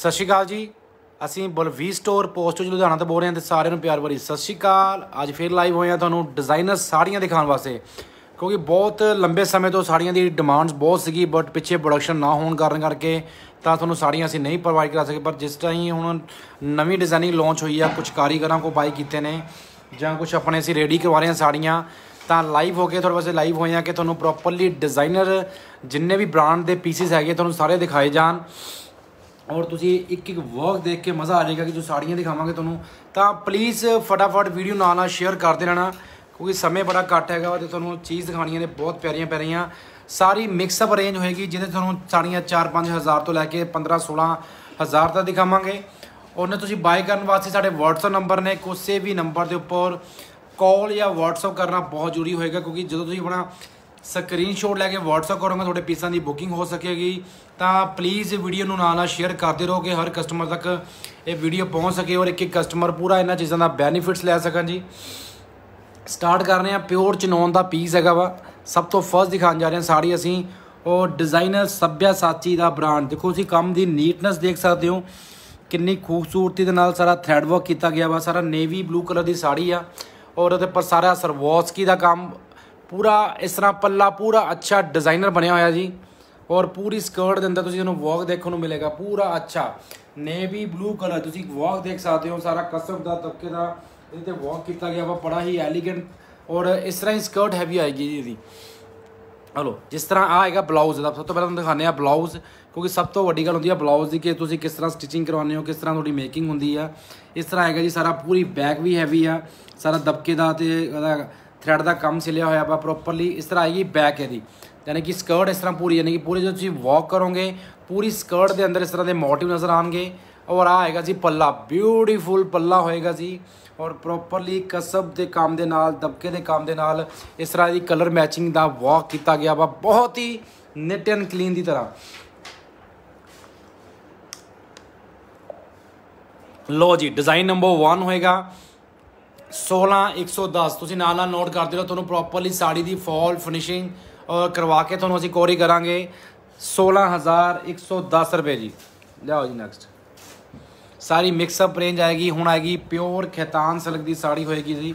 ਸਤਿ ਸ਼੍ਰੀ ਅਕਾਲ ਜੀ ਅਸੀਂ ਬਲਵੀ ਸਟੋਰ ਪੋਸਟ ਜੀ ਲੁਧਿਆਣਾ ਤੋਂ ਬੋਲ ਰਹੇ ਹਾਂ ਤੇ ਸਾਰਿਆਂ ਨੂੰ ਪਿਆਰ ਭਰੀ ਸਤਿ ਸ਼੍ਰੀ ਅਕਾਲ ਅੱਜ ਫੇਰ ਲਾਈਵ ਹੋਏ ਆ ਤੁਹਾਨੂੰ ਡਿਜ਼ਾਈਨਰ ਸਾੜੀਆਂ ਦਿਖਾਉਣ ਵਾਸਤੇ ਕਿਉਂਕਿ ਬਹੁਤ ਲੰਬੇ ਸਮੇਂ ਤੋਂ ਸਾੜੀਆਂ ਦੀ ਡਿਮਾਂਡਸ ਬਹੁਤ ਸੀਗੀ ਬਟ ਪਿੱਛੇ ਪ੍ਰੋਡਕਸ਼ਨ ਨਾ ਹੋਣ ਕਾਰਨ ਕਰਕੇ ਤਾਂ ਤੁਹਾਨੂੰ ਸਾੜੀਆਂ ਅਸੀਂ ਨਹੀਂ ਪ੍ਰੋਵਾਈਡ ਕਰਾ ਸਕੇ ਪਰ ਜਿਸ ਤਰ੍ਹਾਂ ਹੁਣ ਨਵੀਂ ਡਿਜ਼ਾਈਨਿੰਗ ਲਾਂਚ ਹੋਈ ਆ ਕੁਝ ਕਾਰੀਗਰਾਂ ਕੋ ਬਾਈ ਕੀਤੇ ਨੇ ਜਾਂ ਕੁਝ ਆਪਣੇ ਅਸੀਂ ਰੈਡੀ ਕਰਵਾ ਰਹੇ ਹਾਂ ਸਾੜੀਆਂ ਤਾਂ ਲਾਈਵ ਹੋ ਕੇ ਤੁਹਾਡੇ ਵਾਸਤੇ ਲਾਈਵ ਹੋਏ ਆ ਕਿ ਤੁਹਾਨੂੰ ਪ੍ਰੋਪਰਲੀ ਡਿਜ਼ਾਈਨਰ ਜਿੰਨੇ ਵੀ ਬ੍ਰਾਂਡ ਦੇ ਪੀਸਿਸ ਹੈਗੇ ਤੁਹਾਨੂੰ ਸਾਰੇ ਦਿਖਾਏ ਜਾਣ ਔਰ ਤੁਸੀਂ ਇੱਕ ਇੱਕ ਵਰਕ ਦੇਖ ਕੇ ਮਜ਼ਾ ਆ ਜਾਏਗਾ ਕਿ ਜੋ ਸਾੜੀਆਂ ਦਿਖਾਵਾਂਗੇ ਤੁਹਾਨੂੰ ਤਾਂ ਪਲੀਜ਼ ਫਟਾਫਟ ਵੀਡੀਓ ਨਾਲ ਨਾਲ ਸ਼ੇਅਰ ਕਰਦੇ ਰਹਿਣਾ ਕਿਉਂਕਿ ਸਮੇਂ ਬੜਾ ਘੱਟ ਹੈਗਾ ਤੇ ਤੁਹਾਨੂੰ ਚੀਜ਼ ਦਿਖਾਣੀਆਂ ਨੇ ਬਹੁਤ ਪਿਆਰੀਆਂ ਪਿਆਰੀਆਂ ਸਾਰੀ ਮਿਕਸ ਅਪ ਰੇਂਜ ਹੋਏਗੀ ਜਿਹਦੇ ਤੁਹਾਨੂੰ ਸਾੜੀਆਂ 4-5 ਹਜ਼ਾਰ ਤੋਂ ਲੈ ਕੇ 15-16 ਹਜ਼ਾਰ ਤੱਕ ਦਿਖਾਵਾਂਗੇ ਉਹਨੇ ਤੁਸੀਂ ਬਾਈ ਕਰਨ ਵਾਸਤੇ ਸਾਡੇ WhatsApp ਨੰਬਰ ਨੇ ਕੋਸੇ ਵੀ ਨੰਬਰ ਦੇ ਉੱਪਰ ਕਾਲ ਜਾਂ WhatsApp ਕਰਨਾ ਬਹੁਤ ਜ਼ਰੂਰੀ ਹੋਏਗਾ ਕਿਉਂਕਿ ਜਦੋਂ ਤੁਸੀਂ ਆਪਣਾ ਸਕਰੀਨਸ਼ਾਟ ਲੈ ਕੇ WhatsApp ਕਰੋਗੇ ਤੁਹਾਡੇ ਪੀਸਾਂ ਦੀ ਬੁਕਿੰਗ ਹੋ ਸਕੇਗੀ ਤਾਂ ਪਲੀਜ਼ ਵੀਡੀਓ ਨੂੰ ਨਾਲ ਨਾਲ ਸ਼ੇਅਰ ਕਰਦੇ ਰਹੋ ਕਿ ਹਰ ਕਸਟਮਰ ਤੱਕ ਇਹ ਵੀਡੀਓ ਪਹੁੰਚ ਸਕੇ ਔਰ ਇੱਕ ਇੱਕ ਕਸਟਮਰ ਪੂਰਾ ਇਹਨਾਂ ਚੀਜ਼ਾਂ ਦਾ ਬੈਨੀਫਿਟਸ ਲੈ ਸਕਣ ਜੀ ਸਟਾਰਟ ਕਰ ਰਹੇ ਆ ਪਿਓਰ ਚਨੌਨ ਦਾ ਪੀਸ ਹੈਗਾ ਵਾ ਸਭ ਤੋਂ ਫਰਸਟ ਦਿਖਾਉਣ ਜਾ ਰਹੇ ਹਾਂ ਸਾੜੀ ਅਸੀਂ ਔਰ ਡਿਜ਼ਾਈਨਰ ਸੱਭਿਆ ਸਾਚੀ ਦਾ ਬ੍ਰਾਂਡ ਦੇਖੋ ਤੁਸੀਂ ਕੰਮ ਦੀ ਨੀਟਨੈਸ ਦੇਖ ਸਕਦੇ ਹੋ ਕਿੰਨੀ ਖੂਬਸੂਰਤੀ ਦੇ ਨਾਲ ਸਾਰਾ ਥ੍ਰੈਡ ਵਰਕ ਕੀਤਾ ਗਿਆ ਵਾ ਸਾਰਾ ਨੇਵੀ ਬਲੂ ਕਲਰ ਦੀ ਸਾੜੀ ਆ ਔਰ ਉਹਦੇ ਪਰ ਸਾਰਾ ਸਰਵੋਸਕੀ ਦਾ ਕੰਮ ਪੂਰਾ ਇਸ ਤਰ੍ਹਾਂ ਪੱਲਾ ਪੂਰਾ ਅੱਛਾ ਡਿਜ਼ਾਈਨਰ ਬਣਿਆ ਹੋਇਆ ਜੀ ਔਰ ਪੂਰੀ ਸਕਰਟ ਦੇ ਅੰਦਰ ਤੁਸੀਂ ਤੁਹਾਨੂੰ ਵਰਕ ਦੇਖਣ ਨੂੰ ਮਿਲੇਗਾ ਪੂਰਾ ਅੱਛਾ ਨੇਵੀ ਬਲੂ ਕਲਰ ਤੁਸੀਂ ਵਰਕ ਦੇਖ ਸਕਦੇ ਹੋ ਸਾਰਾ ਕਸਬ ਦਾ ਤਬਕੇ ਦਾ ਇਹਦੇ ਤੇ ਵਰਕ ਕੀਤਾ ਗਿਆ ਵਾ ਬੜਾ ਹੀ ਐਲੀਗੈਂਟ ਔਰ ਇਸ ਤਰ੍ਹਾਂ ਹੀ ਸਕਰਟ ਹੈਵੀ ਆਏਗੀ ਜੀ ਇਹਦੀ ਹਲੋ ਜਿਸ ਤਰ੍ਹਾਂ ਆ ਆਏਗਾ ਬਲਾਊਜ਼ ਦਾ ਸਭ ਤੋਂ ਪਹਿਲਾਂ ਤੁਹਾਨੂੰ ਦਿਖਾਣੇ ਆ ਬਲਾਊਜ਼ ਕਿਉਂਕਿ ਸਭ ਤੋਂ ਵੱਡੀ ਗੱਲ ਹੁੰਦੀ ਆ ਬਲਾਊਜ਼ ਦੀ ਕਿ ਤੁਸੀਂ ਕਿਸ ਤਰ੍ਹਾਂ ਸਟਿਚਿੰਗ ਕਰਵਾਉਂਦੇ ਹੋ ਕਿਸ ਤਰ੍ਹਾਂ ਤੁਹਾਡੀ ਮੇਕਿੰਗ ਹੁੰਦੀ ਆ ਇਸ ਤਰ੍ਹਾਂ ਆਏਗਾ ਜੀ ਸਾਰਾ ਪੂਰੀ ਬੈਕ ਵੀ ਹੈਵੀ ਆ ਸਾਰਾ ਦਬਕੇ ਦਾ ਤੇ ਥਰੈਡ ਦਾ ਕੰਮ ਸਿਲਿਆ ਹੋਇਆ ਵਾ ਪ੍ਰੋਪਰਲੀ ਇਸ ਤਰ੍ਹਾਂ ਆਏਗੀ ਬੈਕ ਇਹਦੀ ਯਾਨੀ ਕਿ ਸਕਰਟ ਇਸ ਤਰ੍ਹਾਂ ਪੂਰੀ ਯਾਨੀ ਕਿ ਪੂਰੀ ਜਦੋਂ ਤੁਸੀਂ ਵਾਕ ਕਰੋਗੇ ਪੂਰੀ ਸਕਰਟ ਦੇ ਅੰਦਰ ਇਸ ਤਰ੍ਹਾਂ ਦੇ ਮੋਟਿਵ ਨਜ਼ਰ ਆਣਗੇ ਔਰ ਆ ਆਏਗਾ ਜੀ ਪੱਲਾ ਬਿਊਟੀਫੁਲ ਪੱਲਾ ਹੋਏਗਾ ਜੀ ਔਰ ਪ੍ਰੋਪਰਲੀ ਕਸਬ ਦੇ ਕੰਮ ਦੇ ਨਾਲ ਦਬਕੇ ਦੇ ਕੰਮ ਦੇ ਨਾਲ ਇਸ ਤਰ੍ਹਾਂ ਦੀ ਕਲਰ ਮੈਚਿੰਗ ਦਾ ਵਾਕ ਕੀਤਾ ਗਿਆ ਵਾ ਬਹੁਤ ਹੀ ਨਿਟ ਐਂਡ ਕਲੀਨ ਦੀ ਤਰ੍ਹਾਂ ਲੋ ਜੀ ਡਿਜ਼ਾਈਨ ਨੰਬਰ 1 ਹੋਏਗਾ 16110 ਤੁਸੀਂ ਨਾਲ ਨਾਲ ਨੋਟ ਕਰਦੇ ਰਹੋ ਤੁਹਾਨੂੰ ਪ੍ਰੋਪਰਲੀ ਸਾੜੀ ਦੀ ਫਾਲ ਫਿਨਿਸ਼ਿੰਗ ਕਰਵਾ ਕੇ ਤੁਹਾਨੂੰ ਅਸੀਂ ਕੋਰੀ ਕਰਾਂਗੇ 16110 ਰੁਪਏ ਜੀ ਲਿਆਓ ਜੀ ਨੈਕਸਟ ਸਾਰੀ ਮਿਕਸ ਅਪ ਰੇਂਜ ਆਏਗੀ ਹੁਣ ਆਏਗੀ ਪਿਓਰ ਖੈਤਾਨ ਸਿਲਕ ਦੀ ਸਾੜੀ ਹੋਏਗੀ ਜੀ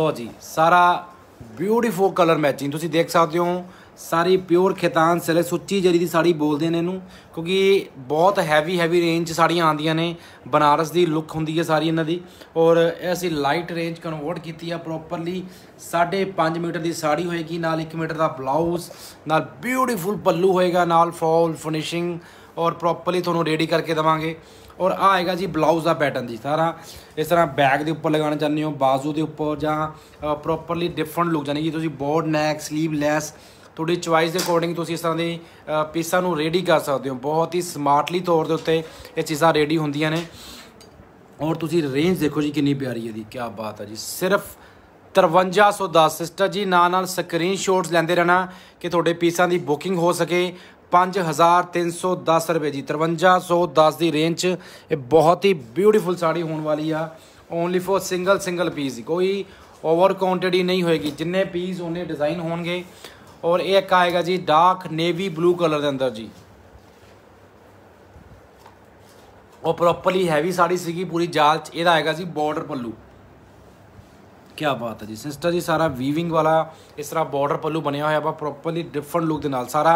ਲੋ ਜੀ ਸਾਰਾ ਬਿਊਟੀਫੁਲ ਕਲਰ ਮੈਚਿੰਗ ਤੁਸੀਂ ਦੇਖ ਸਕਦੇ ਹੋ ਸਾਰੀ ਪਿਓਰ ਖੇਤਾਨ ਸਲੇ ਸੁੱਚੀ ਜਰੀ ਦੀ ਸਾੜੀ ਬੋਲਦੇ ਨੇ ਇਹਨੂੰ ਕਿਉਂਕਿ ਬਹੁਤ ਹੈਵੀ ਹੈਵੀ ਰੇਂਜ ਸਾੜੀਆਂ ਆਉਂਦੀਆਂ ਨੇ ਬਨਾਰਸ ਦੀ ਲੁੱਕ ਹੁੰਦੀ ਹੈ ਸਾਰੀ ਇਹਨਾਂ ਦੀ ਔਰ ਇਹ ਅਸੀਂ ਲਾਈਟ ਰੇਂਜ ਕਨਵਰਟ ਕੀਤੀ ਆ ਪ੍ਰੋਪਰਲੀ 5.5 ਮੀਟਰ ਦੀ ਸਾੜੀ ਹੋਏਗੀ ਨਾਲ 1 ਮੀਟਰ ਦਾ ਬਲਾਊਜ਼ ਨਾਲ ਬਿਊਟੀਫੁਲ ਪੱਲੂ ਹੋਏਗਾ ਨਾਲ ਫਾਲ ਫਿਨਿਸ਼ਿੰਗ ਔਰ ਪ੍ਰੋਪਰਲੀ ਤੁਹਾਨੂੰ ਰੈਡੀ ਕਰਕੇ ਦਵਾਂਗੇ ਔਰ ਆ ਆਏਗਾ ਜੀ ਬਲਾਊਜ਼ ਦਾ ਪੈਟਰਨ ਜੀ ਸਾਰਾ ਇਸ ਤਰ੍ਹਾਂ ਬੈਗ ਦੇ ਉੱਪਰ ਲਗਾਉਣਾ ਚਾਹੁੰਦੇ ਹੋ ਬਾਜ਼ੂ ਦੇ ਉੱਪਰ ਜਾਂ ਪ੍ਰੋਪਰਲੀ ਡਿਫਰੈਂਟ ਲੁੱਕ ਜਾਨੇਗੀ ਤੁਸੀਂ ਬੋਰਡ ਨੈਕ ਸਲੀਵ ਲੈਸ ਤੁਹਾਡੀ ਚੁਆਇਸ ਦੇ ਅਕੋਰਡਿੰਗ ਤੁਸੀਂ ਇਸ ਤਰ੍ਹਾਂ ਦੇ ਪੀਸਾਂ ਨੂੰ ਰੈਡੀ ਕਰ ਸਕਦੇ ਹੋ ਬਹੁਤ ਹੀ ਸਮਾਰਟਲੀ ਤੌਰ ਦੇ ਉੱਤੇ ਇਹ ਚੀਜ਼ਾਂ ਰੈਡੀ ਹੁੰਦੀਆਂ ਨੇ ਔਰ ਤੁਸੀਂ ਰੇਂਜ ਦੇਖੋ ਜੀ ਕਿੰਨੀ ਪਿਆਰੀ ਹੈ ਦੀ ਕੀ ਬਾਤ ਹੈ ਜੀ ਸਿਰਫ 5310 ਸਿਸਟਰ ਜੀ ਨਾਲ ਨਾਲ ਸਕਰੀਨਸ਼ਾਟਸ ਲੈਂਦੇ ਰਹਿਣਾ ਕਿ ਤੁਹਾਡੇ ਪੀਸਾਂ ਦੀ ਬੁਕਿੰਗ ਹੋ ਸਕੇ 5310 ਰੁਪਏ ਜੀ 5310 ਦੀ ਰੇਂਜ ਇਹ ਬਹੁਤ ਹੀ ਬਿਊਟੀਫੁਲ ਸਾੜੀ ਹੋਣ ਵਾਲੀ ਆ only for single single piece ਕੋਈ ਓਵਰ ਹੀ ਨਹੀਂ ਹੋਏਗੀ ਜਿੰਨੇ ਪੀਸ ਉਹਨੇ ਡਿਜ਼ਾਈਨ ਹੋਣਗੇ ਔਰ ਇਹ ਇੱਕ ਆਏਗਾ ਜੀ ਡਾਰਕ ਨੇਵੀ ਬਲੂ ਕਲਰ ਦੇ ਅੰਦਰ ਜੀ ਉਹ ਪ੍ਰੋਪਰਲੀ ਹੈਵੀ ਸਾੜੀ ਸੀਗੀ ਪੂਰੀ ਜਾਲ ਚ ਇਹਦਾ ਆਏਗਾ ਜੀ ਬਾਰਡਰ ਪੱਲੂ ਕੀ ਬਾਤ ਹੈ ਜੀ ਸਿਸਟਰ ਜੀ ਸਾਰਾ ਵੀਵਿੰਗ ਵਾਲਾ ਇਸ ਤਰ੍ਹਾਂ ਬਾਰਡਰ ਪੱਲੂ ਬਣਿਆ ਹੋਇਆ ਆ ਪ੍ਰੋਪਰਲੀ ਡਿਫਰੈਂਟ ਲੁੱਕ ਦੇ ਨਾਲ ਸਾਰਾ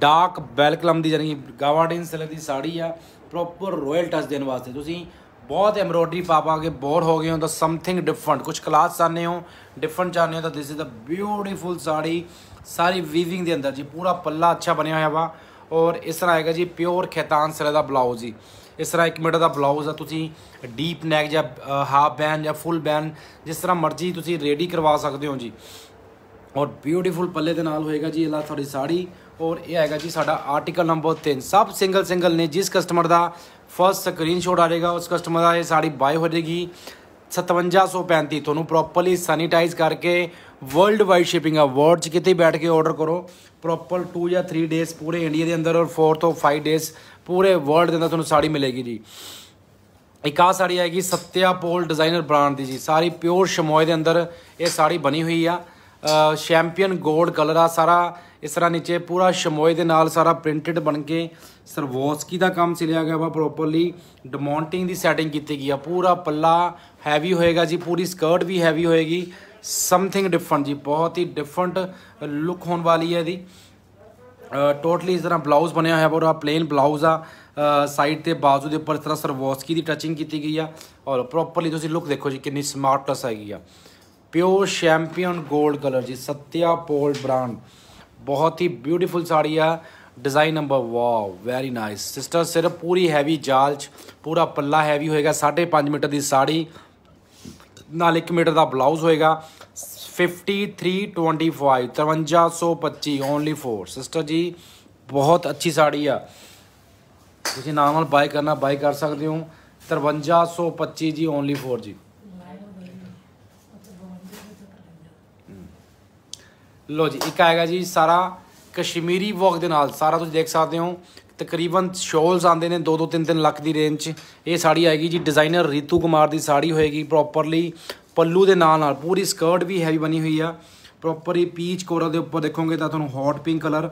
ਡਾਰਕ ਬੈਲਕਲਮ ਦੀ ਜਾਨੀ ਗਾਵਾਰਡਿਨ ਸਿਲਕ ਦੀ ਸਾੜੀ ਆ ਪ੍ਰੋਪਰ ਰਾਇਲ ਟੱਚ ਦੇਣ ਵਾਸਤੇ ਤੁਸੀਂ ਬਹੁਤ ਐਮਬ੍ਰੋਇਡਰੀ ਪਾ ਪਾ ਕੇ ਬੋਰ ਹੋ ਗਏ ਹੋ ਤਾਂ ਸਮਥਿੰਗ ਡਿਫਰੈਂਟ ਕੁਝ ਕਲਾਸ ਚਾਹਨੇ ਹੋ ਡਿਫਰੈਂਟ ਚਾਹਨੇ ਹੋ ਤਾਂ this is a beautiful sari ਸਾਰੀ ਵੀਵਿੰਗ ਦੇ ਅੰਦਰ ਜੀ ਪੂਰਾ ਪੱਲਾ ਅੱਛਾ ਬਣਿਆ ਹੋਇਆ ਵਾ ਔਰ ਇਸ ਤਰ੍ਹਾਂ ਹੈਗਾ ਜੀ ਪਿਓਰ ਖੈਤਾਨ ਸਿਰੇ ਦਾ ਬਲਾਊਜ਼ ਜੀ ਇਸ ਤਰ੍ਹਾਂ 1 ਮੀਟਰ ਦਾ ਬਲਾਊਜ਼ ਆ ਤੁਸੀਂ ਡੀਪ ਨੈਕ ਜਾਂ ਹਾਫ ਬੈਨ ਜਾਂ ਫੁੱਲ ਬੈਨ ਜਿਸ ਤਰ੍ਹਾਂ ਮਰਜ਼ੀ ਤੁਸੀਂ ਰੈਡੀ ਕਰਵਾ ਸਕਦੇ ਹੋ ਜੀ ਔਰ ਬਿਊਟੀਫੁਲ ਪੱਲੇ ਦੇ ਨਾਲ ਹੋਏਗਾ ਜੀ ਇਹ ਲਾ ਤੁਹਾਡੀ ਸਾੜੀ ਔਰ ਇਹ ਹੈਗਾ ਜੀ ਸਾਡਾ ਆਰਟੀਕਲ ਨੰਬਰ 3 ਸਭ ਸਿੰਗਲ ਸਿੰਗਲ ਨੇ ਜਿਸ ਕਸਟਮਰ ਦਾ ਫਰਸਟ ਸਕਰੀਨਸ਼ਾਟ ਆ ਜਾਏਗਾ ਉਸ ਕਸਟਮਰ ਦਾ ਇਹ ਸਾੜੀ ਬਾਈ ਹੋ ਜਾਏਗੀ 5735 ਤੁਹਾਨੂੰ ਪ੍ਰੋਪਰਲੀ ਸੈਨੀਟਾਈਜ਼ ਕਰਕੇ ਵਰਲਡ ਵਾਈਡ ਸ਼ਿਪਿੰਗ ਅਵਾਰਡ 'ਚ ਕਿਤੇ ਬੈਠ ਕੇ ਆਰਡਰ ਕਰੋ ਪ੍ਰੋਪਰ 2 ਜਾਂ 3 ਡੇਸ ਪੂਰੇ ਇੰਡੀਆ ਦੇ ਅੰਦਰ ਔਰ 4 ਤੋਂ 5 ਡੇਸ ਪੂਰੇ ਵਰਲਡ ਦੇ ਅੰਦਰ ਤੁਹਾਨੂੰ ਸਾੜੀ ਮਿਲੇਗੀ ਜੀ ਇੱਕ ਆ ਸਾੜੀ ਆਏਗੀ ਸਤਿਆ ਪੋਲ ਡਿਜ਼ਾਈਨਰ ਬ੍ਰਾਂਡ ਦੀ ਜੀ ਸਾਰੀ ਪਿਓਰ ਸ਼ਮੋਏ ਦੇ ਅੰਦਰ ਇਹ ਸਾੜੀ ਬਣੀ ਹੋਈ ਆ ਸ਼ੈਂਪੀਅਨ ਗੋਲਡ ਕਲਰ ਆ ਸਾਰਾ ਇਸ ਤਰ੍ਹਾਂ ਨੀਚੇ ਪੂਰਾ ਸ਼ਮੋਏ ਦੇ ਨਾਲ ਸਾਰਾ ਪ੍ਰਿੰਟਡ ਬਣ ਕੇ ਸਰਵੋਸਕੀ ਦਾ ਕੰਮ ਸਿਲਿਆ ਗਿਆ ਵਾ ਪ੍ਰੋਪਰਲੀ ਡਿਮੌਂਟਿੰਗ ਦੀ ਸੈਟਿੰਗ ਕੀਤੀ ਗਈ ਆ ਪੂਰਾ ਪੱਲਾ ਹੈਵੀ ਹੋਏਗਾ ਜੀ ਪੂਰੀ ਸਕਰਟ ਵੀ ਹੈਵੀ ਹੋਏਗੀ ਸਮਥਿੰਗ ਡਿਫਰੈਂਟ ਜੀ ਬਹੁਤ ਹੀ ਡਿਫਰੈਂਟ ਲੁੱਕ ਹੋਣ ਵਾਲੀ ਹੈ ਇਹਦੀ ਟੋਟਲੀ ਇਸ ਤਰ੍ਹਾਂ ਬਲਾਊਜ਼ ਬਣਿਆ ਹੋਇਆ ਬੋਰਾ ਪਲੇਨ ਬਲਾਊਜ਼ ਆ ਸਾਈਡ ਤੇ ਬਾਜ਼ੂ ਦੇ ਉੱਪਰ ਇਸ ਤਰ੍ਹਾਂ ਸਰਵੋਸਕੀ ਦੀ ਟੱਚਿੰਗ ਕੀਤੀ ਗਈ ਆ ਔਰ ਪ੍ਰੋਪਰਲੀ ਤੁਸੀਂ ਲੁੱਕ ਦੇਖੋ ਜੀ ਕਿੰਨੀ ਸਮਾਰਟਨੈਸ ਹੈਗੀ ਆ ਪਿਓਰ ਚੈਂਪੀਅਨ 골ਡ ਕਲਰ ਜੀ ਸਤਿਆ ਪੋਲ ਬ੍ਰਾਂਡ ਬਹੁਤ ਹੀ ਬਿਊਟੀਫੁਲ ਸਾੜੀ ਆ design number wow very nice sister ਸਿਰਫ ਪੂਰੀ ਹੈਵੀ ਜਾਲ ਚ ਪੂਰਾ ਪੱਲਾ ਹੈਵੀ ਹੋਏਗਾ 5.5 ਮੀਟਰ ਦੀ ਸਾੜੀ ਨਾਲ 1 ਮੀਟਰ ਦਾ ਬਲਾਊਜ਼ ਹੋਏਗਾ 5325 5325 ਓਨਲੀ 4 ਸਿਸਟਰ ਜੀ ਬਹੁਤ ਅੱਛੀ ਸਾੜੀ ਆ ਤੁਸੀਂ ਨਾਲ ਨਾਲ ਬਾਈ ਕਰਨਾ ਬਾਈ ਕਰ ਸਕਦੇ ਹੋ 5325 ਜੀ ਓਨਲੀ 4 ਜੀ ਲੋ ਜੀ ਇੱਕ ਆਏਗਾ ਜੀ ਸਾਰਾ ਕਸ਼ਮੀਰੀ ਵਰਕ ਦੇ ਨਾਲ ਸਾਰਾ ਤੁਸੀਂ ਦੇਖ ਸਕਦੇ ਹੋ ਤਕਰੀਬਨ ਸ਼ੋਲਸ ਆਉਂਦੇ ਨੇ 2-2 3-3 ਲੱਖ ਦੀ ਰੇਂਜ 'ਚ ਇਹ ਸਾੜੀ ਆਏਗੀ ਜੀ ਡਿਜ਼ਾਈਨਰ ਰੀਤੂ ਕੁਮਾਰ ਦੀ ਸਾੜੀ ਹੋਏਗੀ ਪ੍ਰੋਪਰਲੀ ਪੱਲੂ ਦੇ ਨਾਲ ਨਾਲ ਪੂਰੀ ਸਕਰਟ ਵੀ ਹੈਵੀ ਬਣੀ ਹੋਈ ਆ ਪ੍ਰੋਪਰ ਹੀ ਪੀਚ ਕੋਰਾ ਦੇ ਉੱਪਰ ਦੇਖੋਗੇ ਤਾਂ ਤੁਹਾਨੂੰ hot pink colour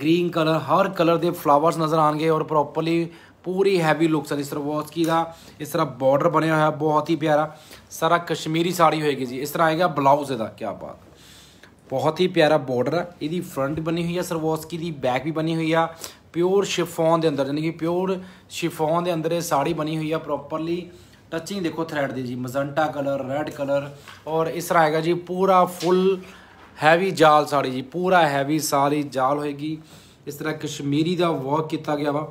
green colour ਹਰ ਕਲਰ ਦੇ ਫਲਾਵਰਸ ਨਜ਼ਰ ਆਣਗੇ ਔਰ ਪ੍ਰੋਪਰਲੀ ਪੂਰੀ ਹੈਵੀ ਲੁੱਕਸ ਹੈ ਇਸ ਤਰ੍ਹਾਂ ਵੋਸਕੀ ਦਾ ਇਸ ਤਰ੍ਹਾਂ ਬਾਰਡਰ ਬਣਿਆ ਹੋਇਆ ਬਹੁਤ ਹੀ ਪਿਆਰਾ ਸਾਰਾ ਕਸ਼ਮੀਰੀ ਸਾੜੀ ਹੋਏਗੀ ਜੀ ਇਸ ਤਰ੍ਹਾਂ ਆਏਗਾ ਬਲਾਊਜ਼ ਇਹਦਾ ਕੀ ਬਾਤ ਬਹੁਤ ਹੀ ਪਿਆਰਾ ਬਾਰਡਰ ਇਹਦੀ ਫਰੰਟ ਬਣੀ ਹੋਈ ਆ ਸਰਵੋਸਕੀ ਦੀ ਬੈਕ ਵੀ ਬਣੀ ਹੋਈ ਆ ਪਿਓਰ ਸ਼ਿਫੋਨ ਦੇ ਅੰਦਰ ਯਾਨੀ ਕਿ ਪਿਓਰ ਸ਼ਿਫੋਨ ਦੇ ਅੰਦਰ ਇਹ ਸਾੜੀ ਬਣੀ ਹੋਈ ਆ ਪ੍ਰੋਪਰਲੀ ਟੱਚਿੰਗ ਦੇਖੋ ਥ੍ਰੈਡ ਦੀ ਜੀ ਮਜ਼ੰਟਾ ਕਲਰ ਰੈੱਡ ਕਲਰ ਔਰ ਇਸ ਤਰ੍ਹਾਂ ਹੈਗਾ ਜੀ ਪੂਰਾ ਫੁੱਲ ਹੈਵੀ ਜਾਲ ਸਾੜੀ ਜੀ ਪੂਰਾ ਹੈਵੀ ਸਾਰੀ ਜਾਲ ਹੋਏਗੀ ਇਸ ਤਰ੍ਹਾਂ ਕਸ਼ਮੀਰੀ ਦਾ ਵਰਕ ਕੀਤਾ ਗਿਆ ਵਾ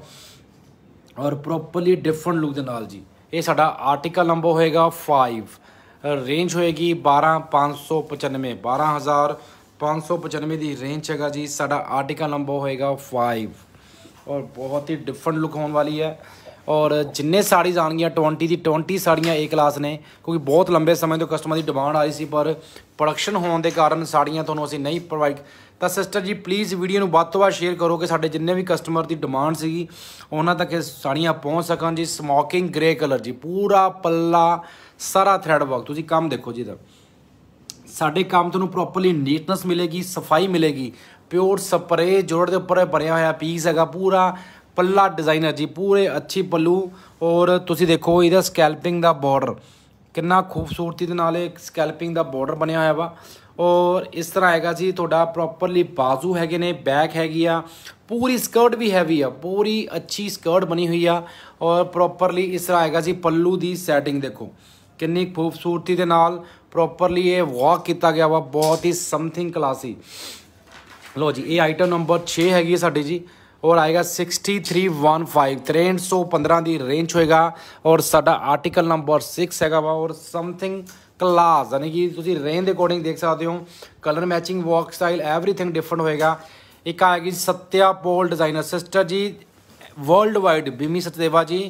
ਔਰ ਪ੍ਰੋਪਰਲੀ ਡਿਫਰੈਂਟ ਲੁੱਕ ਦੇ ਨਾਲ ਜੀ ਇਹ ਸਾਡਾ ਆਰਟੀਕਲ ਨੰਬਰ ਹੋਏਗਾ 5 ਰੇਂਜ ਹੋਏਗੀ 12595 12595 ਦੀ ਰੇਂਜ ਹੈਗਾ ਜੀ ਸਾਡਾ ਆਰਟੀਕਲ ਨੰਬਰ ਹੋਏਗਾ 5 ਔਰ ਬਹੁਤ ਹੀ ਡਿਫਰੈਂਟ ਲੁੱਕ ਹੋਣ ਵਾਲੀ ਹੈ ਔਰ ਜਿੰਨੇ ਸਾੜੀ ਆਣਗੀਆਂ 20 ਦੀ 20 ਸਾੜੀਆਂ ਏ ਕਲਾਸ ਨੇ ਕਿਉਂਕਿ ਬਹੁਤ ਲੰਬੇ ਸਮੇਂ ਤੋਂ ਕਸਟਮਰ ਦੀ ਡਿਮਾਂਡ ਆ ਰਹੀ ਸੀ ਪਰ ਪ੍ਰੋਡਕਸ਼ਨ ਹੋਣ ਦੇ ਕਾਰਨ ਸਾੜੀਆਂ ਤੁਹਾਨੂੰ ਅਸੀਂ ਨਹੀਂ ਪ੍ਰੋਵਾਈਡ ਤਾਂ ਸਿਸਟਰ ਜੀ ਪਲੀਜ਼ ਵੀਡੀਓ ਨੂੰ ਵੱਧ ਤੋਂ ਵੱਧ ਸ਼ੇਅਰ ਕਰੋ ਕਿ ਸਾਡੇ ਜਿੰਨੇ ਵੀ ਕਸਟਮਰ ਦੀ ਡਿਮਾਂਡ ਸੀਗੀ ਉਹਨਾਂ ਤੱਕ ਇਹ ਸਾੜੀਆਂ ਪਹੁੰਚ ਸਕਣ ਜੀ ਸਮੋਕਿੰਗ ਗ੍ਰੇ ਕਲਰ ਜੀ ਪੂਰਾ ਪੱਲਾ ਸਾਰਾ ਥ੍ਰੈਡ ਵਰਕ ਤੁਸੀਂ ਕੰਮ ਦੇਖੋ ਜੀ ਦਾ ਸਾਡੇ ਕੰਮ ਤੁਹਾਨੂੰ ਪ੍ਰੋਪਰਲੀ ਨੀਟਨੈਸ ਮਿਲੇਗੀ ਸਫਾਈ ਮਿਲੇਗੀ ਪਿਓਰ ਸਪਰੇ ਜੋੜ ਦੇ ਉੱਪਰ ਭਰਿਆ ਹੋਇਆ ਪੀਸ ਹੈਗਾ ਪੂਰਾ ਪੱਲਾ ਡਿਜ਼ਾਈਨਰ ਜੀ ਪੂਰੇ ਅੱਛੀ ਪੱਲੂ ਔਰ ਤੁਸੀਂ ਦੇਖੋ ਇਹਦਾ ਸਕੈਲਪਿੰਗ ਦਾ ਬਾਰਡਰ ਕਿੰਨਾ ਖੂਬਸੂਰਤੀ ਦੇ ਨਾਲ ਇਹ ਸਕੈਲਪਿੰਗ ਦਾ ਬਾਰਡਰ ਬਣਿਆ ਹੋਇਆ ਵਾ ਔਰ ਇਸ ਤਰ੍ਹਾਂ ਆਏਗਾ ਜੀ ਤੁਹਾਡਾ ਪ੍ਰੋਪਰਲੀ ਬਾਜ਼ੂ ਹੈਗੇ ਨੇ ਬੈਕ ਹੈਗੀ ਆ ਪੂਰੀ ਸਕਰਟ ਵੀ ਹੈਵੀ ਆ ਪੂਰੀ ਅੱਛੀ ਸਕਰਟ ਬਣੀ ਹੋਈ ਆ ਔਰ ਪ੍ਰੋਪਰਲੀ ਇਸ ਤਰ੍ਹਾਂ ਆਏਗਾ ਜੀ ਪੱਲੂ ਦੀ ਸੈਟਿੰਗ ਦੇਖੋ ਕਿੰਨੀ ਖੂਬਸੂਰਤੀ ਦੇ ਨਾਲ ਪ੍ਰੋਪਰਲੀ ਇਹ ਵਾਕ ਕੀਤਾ ਗਿਆ ਵਾ ਬਹੁਤ ਹੀ ਸਮਥਿੰਗ ਕਲਾਸੀ ਲੋ ਜੀ ਇਹ ਆਈਟਮ ਨੰਬਰ 6 ਹੈਗੀ ਸਾਡੀ ਜੀ ਔਰ ਆਏਗਾ 6315 6315 ਦੀ ਰੇਂਜ ਹੋਏਗਾ ਔਰ ਸਾਡਾ ਆਰਟੀਕਲ ਨੰਬਰ 6 ਹੈਗਾ ਵਾ ਔਰ ਸਮਥਿੰਗ ਕਲਾਸ ਯਾਨੀ ਕਿ ਤੁਸੀਂ ਰੇਂਜ ਦੇ ਅਕੋਰਡਿੰਗ ਦੇਖ ਸਕਦੇ ਹੋ colour matching work style everything different ਹੋਏਗਾ ਇੱਕ ਆਏਗੀ ਸਤਿਆ ਪੋਲ ਡਿਜ਼ਾਈਨਰ ਸਿਸਟਰ ਜੀ ਵਰਲਡ ਵਾਈਡ ਬੀਮੀ ਸਤਦੇਵਾ ਜੀ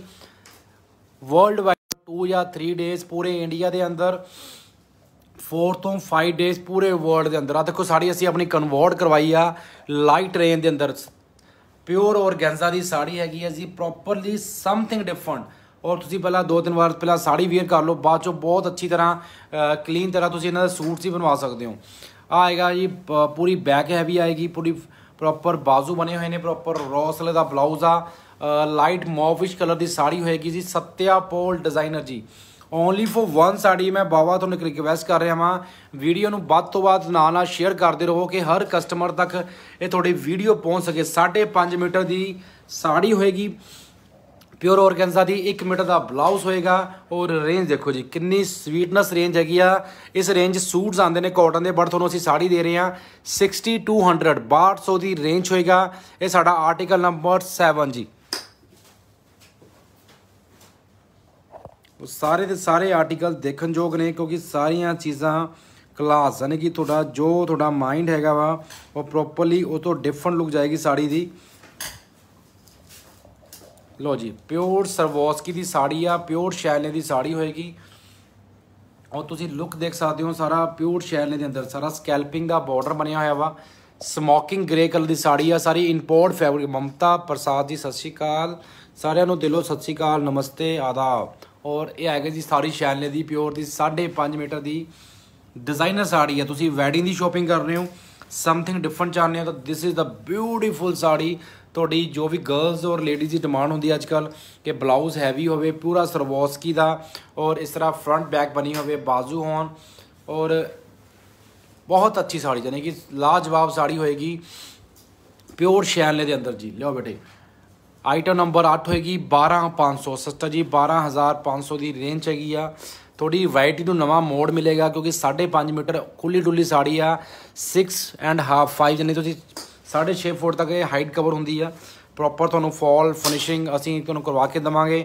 ਵਰਲਡ 2 ਜਾਂ 3 ਡੇਸ ਪੂਰੇ ਇੰਡੀਆ ਦੇ ਅੰਦਰ 4 ਤੋਂ 5 ਡੇਸ ਪੂਰੇ ਵਰਲਡ ਦੇ ਅੰਦਰ ਆ ਦੇਖੋ ਸਾੜੀ ਅਸੀਂ ਆਪਣੀ ਕਨਵਰਟ ਕਰਵਾਈ ਆ ਲਾਈਟ ਰੇਂਜ ਦੇ ਅੰਦਰ ਪਿਓਰ ਔਰਗੈਂਜ਼ਾ ਦੀ ਸਾੜੀ ਹੈਗੀ ਹੈ ਜੀ ਪ੍ਰੋਪਰਲੀ ਸਮਥਿੰਗ ਡਿਫਰੈਂਟ ਔਰ ਤੁਸੀਂ ਪਹਿਲਾਂ ਦੋ ਤਿੰਨ ਵਾਰ ਪਹਿਲਾਂ ਸਾੜੀ ਵੇਅਰ ਕਰ ਲਓ ਬਾਅਦ ਚੋਂ ਬਹੁਤ ਅੱਛੀ ਤਰ੍ਹਾਂ ਕਲੀਨ ਤਰ੍ਹਾਂ ਤੁਸੀਂ ਇਹਨਾਂ ਦਾ ਸੂਟ ਸੀ ਬਣਵਾ ਸਕਦੇ ਹੋ ਆਏਗਾ ਜੀ ਪੂਰੀ ਬੈਕ ਹੈਵੀ ਆਏਗੀ ਪੂਰੀ ਪ੍ਰੋਪਰ ਬਾਜ਼ੂ ਬਣੇ ਹੋਏ ਨੇ ਪ੍ਰੋਪਰ ਰੌਸਲੇ ਦਾ ਬਲਾਊਜ਼ ਆ ਲਾਈਟ ਮੌਵਿਸ਼ ਕਲਰ ਦੀ ਸਾੜੀ ਹੋਏਗੀ ਜੀ ਸਤਿਆ ਪੋਲ ਡਿਜ਼ਾਈਨਰ ਜੀ ਓਨਲੀ ਫॉर ਵਨ ਸਾੜੀ ਮੈਂ ਬਾਵਾ ਤੁਹਾਨੂੰ ਇੱਕ ਰਿਕਵੈਸਟ ਕਰ ਰਿਹਾ ਹਾਂ ਵੀਡੀਓ ਨੂੰ ਵੱਧ ਤੋਂ ਵੱਧ ਨਾਲ ਨਾਲ ਸ਼ੇਅਰ ਕਰਦੇ ਰਹੋ ਕਿ ਹਰ ਕਸਟਮਰ ਤੱਕ ਇਹ ਤੁਹਾਡੀ ਵੀਡੀਓ ਪਹੁੰਚ ਸਕੇ 5.5 ਮੀਟਰ ਦੀ ਸਾੜੀ ਹੋਏਗੀ ਪਿਓਰ ਔਰਗੈਂਜ਼ਾ ਦੀ 1 ਮੀਟਰ ਦਾ ਬਲਾਊਜ਼ ਹੋਏਗਾ ਔਰ ਰੇਂਜ ਦੇਖੋ ਜੀ ਕਿੰਨੀ ਸਵੀਟਨੈਸ ਰੇਂਜ ਹੈਗੀ ਆ ਇਸ ਰੇਂਜ ਸੂਟਸ ਆਂਦੇ ਨੇ ਕਾਟਨ ਦੇ ਬਟ ਤੁਹਾਨੂੰ ਅਸੀਂ ਸਾੜੀ ਦੇ ਰਹੇ ਆ 6200 6200 ਦੀ ਰੇਂਜ ਹੋਏਗਾ ਇਹ ਸਾਡਾ ਆਰਟੀਕਲ ਨੰਬਰ 7 ਜੀ ਉਹ ਸਾਰੇ ਦੇ ਸਾਰੇ ਆਰਟੀਕਲ ਦੇਖਣਯੋਗ ਨੇ ਕਿਉਂਕਿ ਸਾਰੀਆਂ ਚੀਜ਼ਾਂ ਕਲਾਸ ਯਾਨੀ ਕਿ ਤੁਹਾਡਾ ਜੋ ਤੁਹਾਡਾ ਮਾਈਂਡ ਹੈਗਾ ਵਾ ਉਹ ਪ੍ਰੋਪਰਲੀ ਉਹ ਤੋਂ ਡਿਫਰੈਂਟ ਲੁੱਕ ਜਾਏਗੀ ਸਾੜੀ ਦੀ ਲੋ ਜੀ ਪਿਓਰ ਸਰਵੋਸਕੀ ਦੀ ਸਾੜੀ ਆ ਪਿਓਰ ਸ਼ੈਲਨੇ ਦੀ ਸਾੜੀ ਹੋਏਗੀ ਔਰ ਤੁਸੀਂ ਲੁੱਕ ਦੇਖ ਸਕਦੇ ਹੋ ਸਾਰਾ ਪਿਓਰ ਸ਼ੈਲਨੇ ਦੇ ਅੰਦਰ ਸਾਰਾ ਸਕੈਲਪਿੰਗ ਦਾ ਬਾਰਡਰ ਬਣਿਆ ਹੋਇਆ ਵਾ ਸਮੋਕਿੰਗ ਗ੍ਰੇ ਕਲਰ ਦੀ ਸਾੜੀ ਆ ਸਾਰੀ ਇੰਪੋਰਟ ਫੈਬਰਿਕ ਮਮਤਾ ਪ੍ਰਸਾਦ ਜੀ ਸਤਿ ਸ਼੍ਰੀ ਅਕਾਲ ਸਾਰਿਆਂ ਨੂੰ ਦਿਲੋਂ ਸਤਿ ਸ਼੍ਰੀ ਅਕਾਲ ਨਮਸਤੇ ਆਦਾਬ ਔਰ ਇਹ ਹੈਗਾ ਜੀ ਸਾੜੀ ਸ਼ੈਨਲੇ ਦੀ ਪਿਓਰ ਦੀ 5.5 ਮੀਟਰ ਦੀ ਡਿਜ਼ਾਈਨਰ ਸਾੜੀ ਹੈ ਤੁਸੀਂ ਵੈਡਿੰਗ ਦੀ ਸ਼ਾਪਿੰਗ ਕਰ ਰਹੇ ਹੋ ਸਮਥਿੰਗ ਡਿਫਰੈਂਟ ਚਾਹੁੰਦੇ ਹੋ ਤਾਂ this is the beautiful sari ਤੁਹਾਡੀ ਜੋ ਵੀ ਗਰਲਸ ਔਰ ਲੇਡੀਜ਼ ਦੀ ਡਿਮਾਂਡ ਹੁੰਦੀ ਹੈ ਅੱਜਕੱਲ ਕਿ ਬਲਾਊਜ਼ ਹੈਵੀ ਹੋਵੇ ਪੂਰਾ ਸਰਵੋਸਕੀ ਦਾ ਔਰ ਇਸ ਤਰ੍ਹਾਂ ਫਰੰਟ ਬੈਕ ਬਣੀ ਹੋਵੇ ਬਾਜ਼ੂ ਹੋਣ ਔਰ ਬਹੁਤ ਅੱਛੀ ਸਾੜੀ ਜਾਨੀ ਕਿ ਲਾਜਵਾਬ ਸਾੜੀ ਹੋਏਗੀ ਪਿਓਰ ਸ਼ੈਨਲੇ ਦੇ ਅੰਦਰ ਜੀ ਲਿਓ ਬੇਟੇ ਆਈਟਮ ਨੰਬਰ 8 ਹੋਏਗੀ 12500 ਸਸਤਾ ਜੀ 12500 ਦੀ ਰੇਂਜ ਹੈਗੀ ਆ ਥੋੜੀ ਵੈਰਾਈਟੀ ਨੂੰ ਨਵਾਂ ਮੋੜ ਮਿਲੇਗਾ ਕਿਉਂਕਿ 5.5 ਮੀਟਰ ਖੁੱਲੀ ਡੁੱਲੀ ਸਾੜੀ ਆ 6 ਐਂਡ ਹਾਫ 5 ਜਨੇ ਤੁਸੀਂ 6.5 ਫੁੱਟ ਤੱਕ ਇਹ ਹਾਈਟ ਕਵਰ ਹੁੰਦੀ ਆ ਪ੍ਰੋਪਰ ਤੁਹਾਨੂੰ ਫਾਲ ਫਿਨਿਸ਼ਿੰਗ ਅਸੀਂ ਤੁਹਾਨੂੰ ਕਰਵਾ ਕੇ ਦਵਾਂਗੇ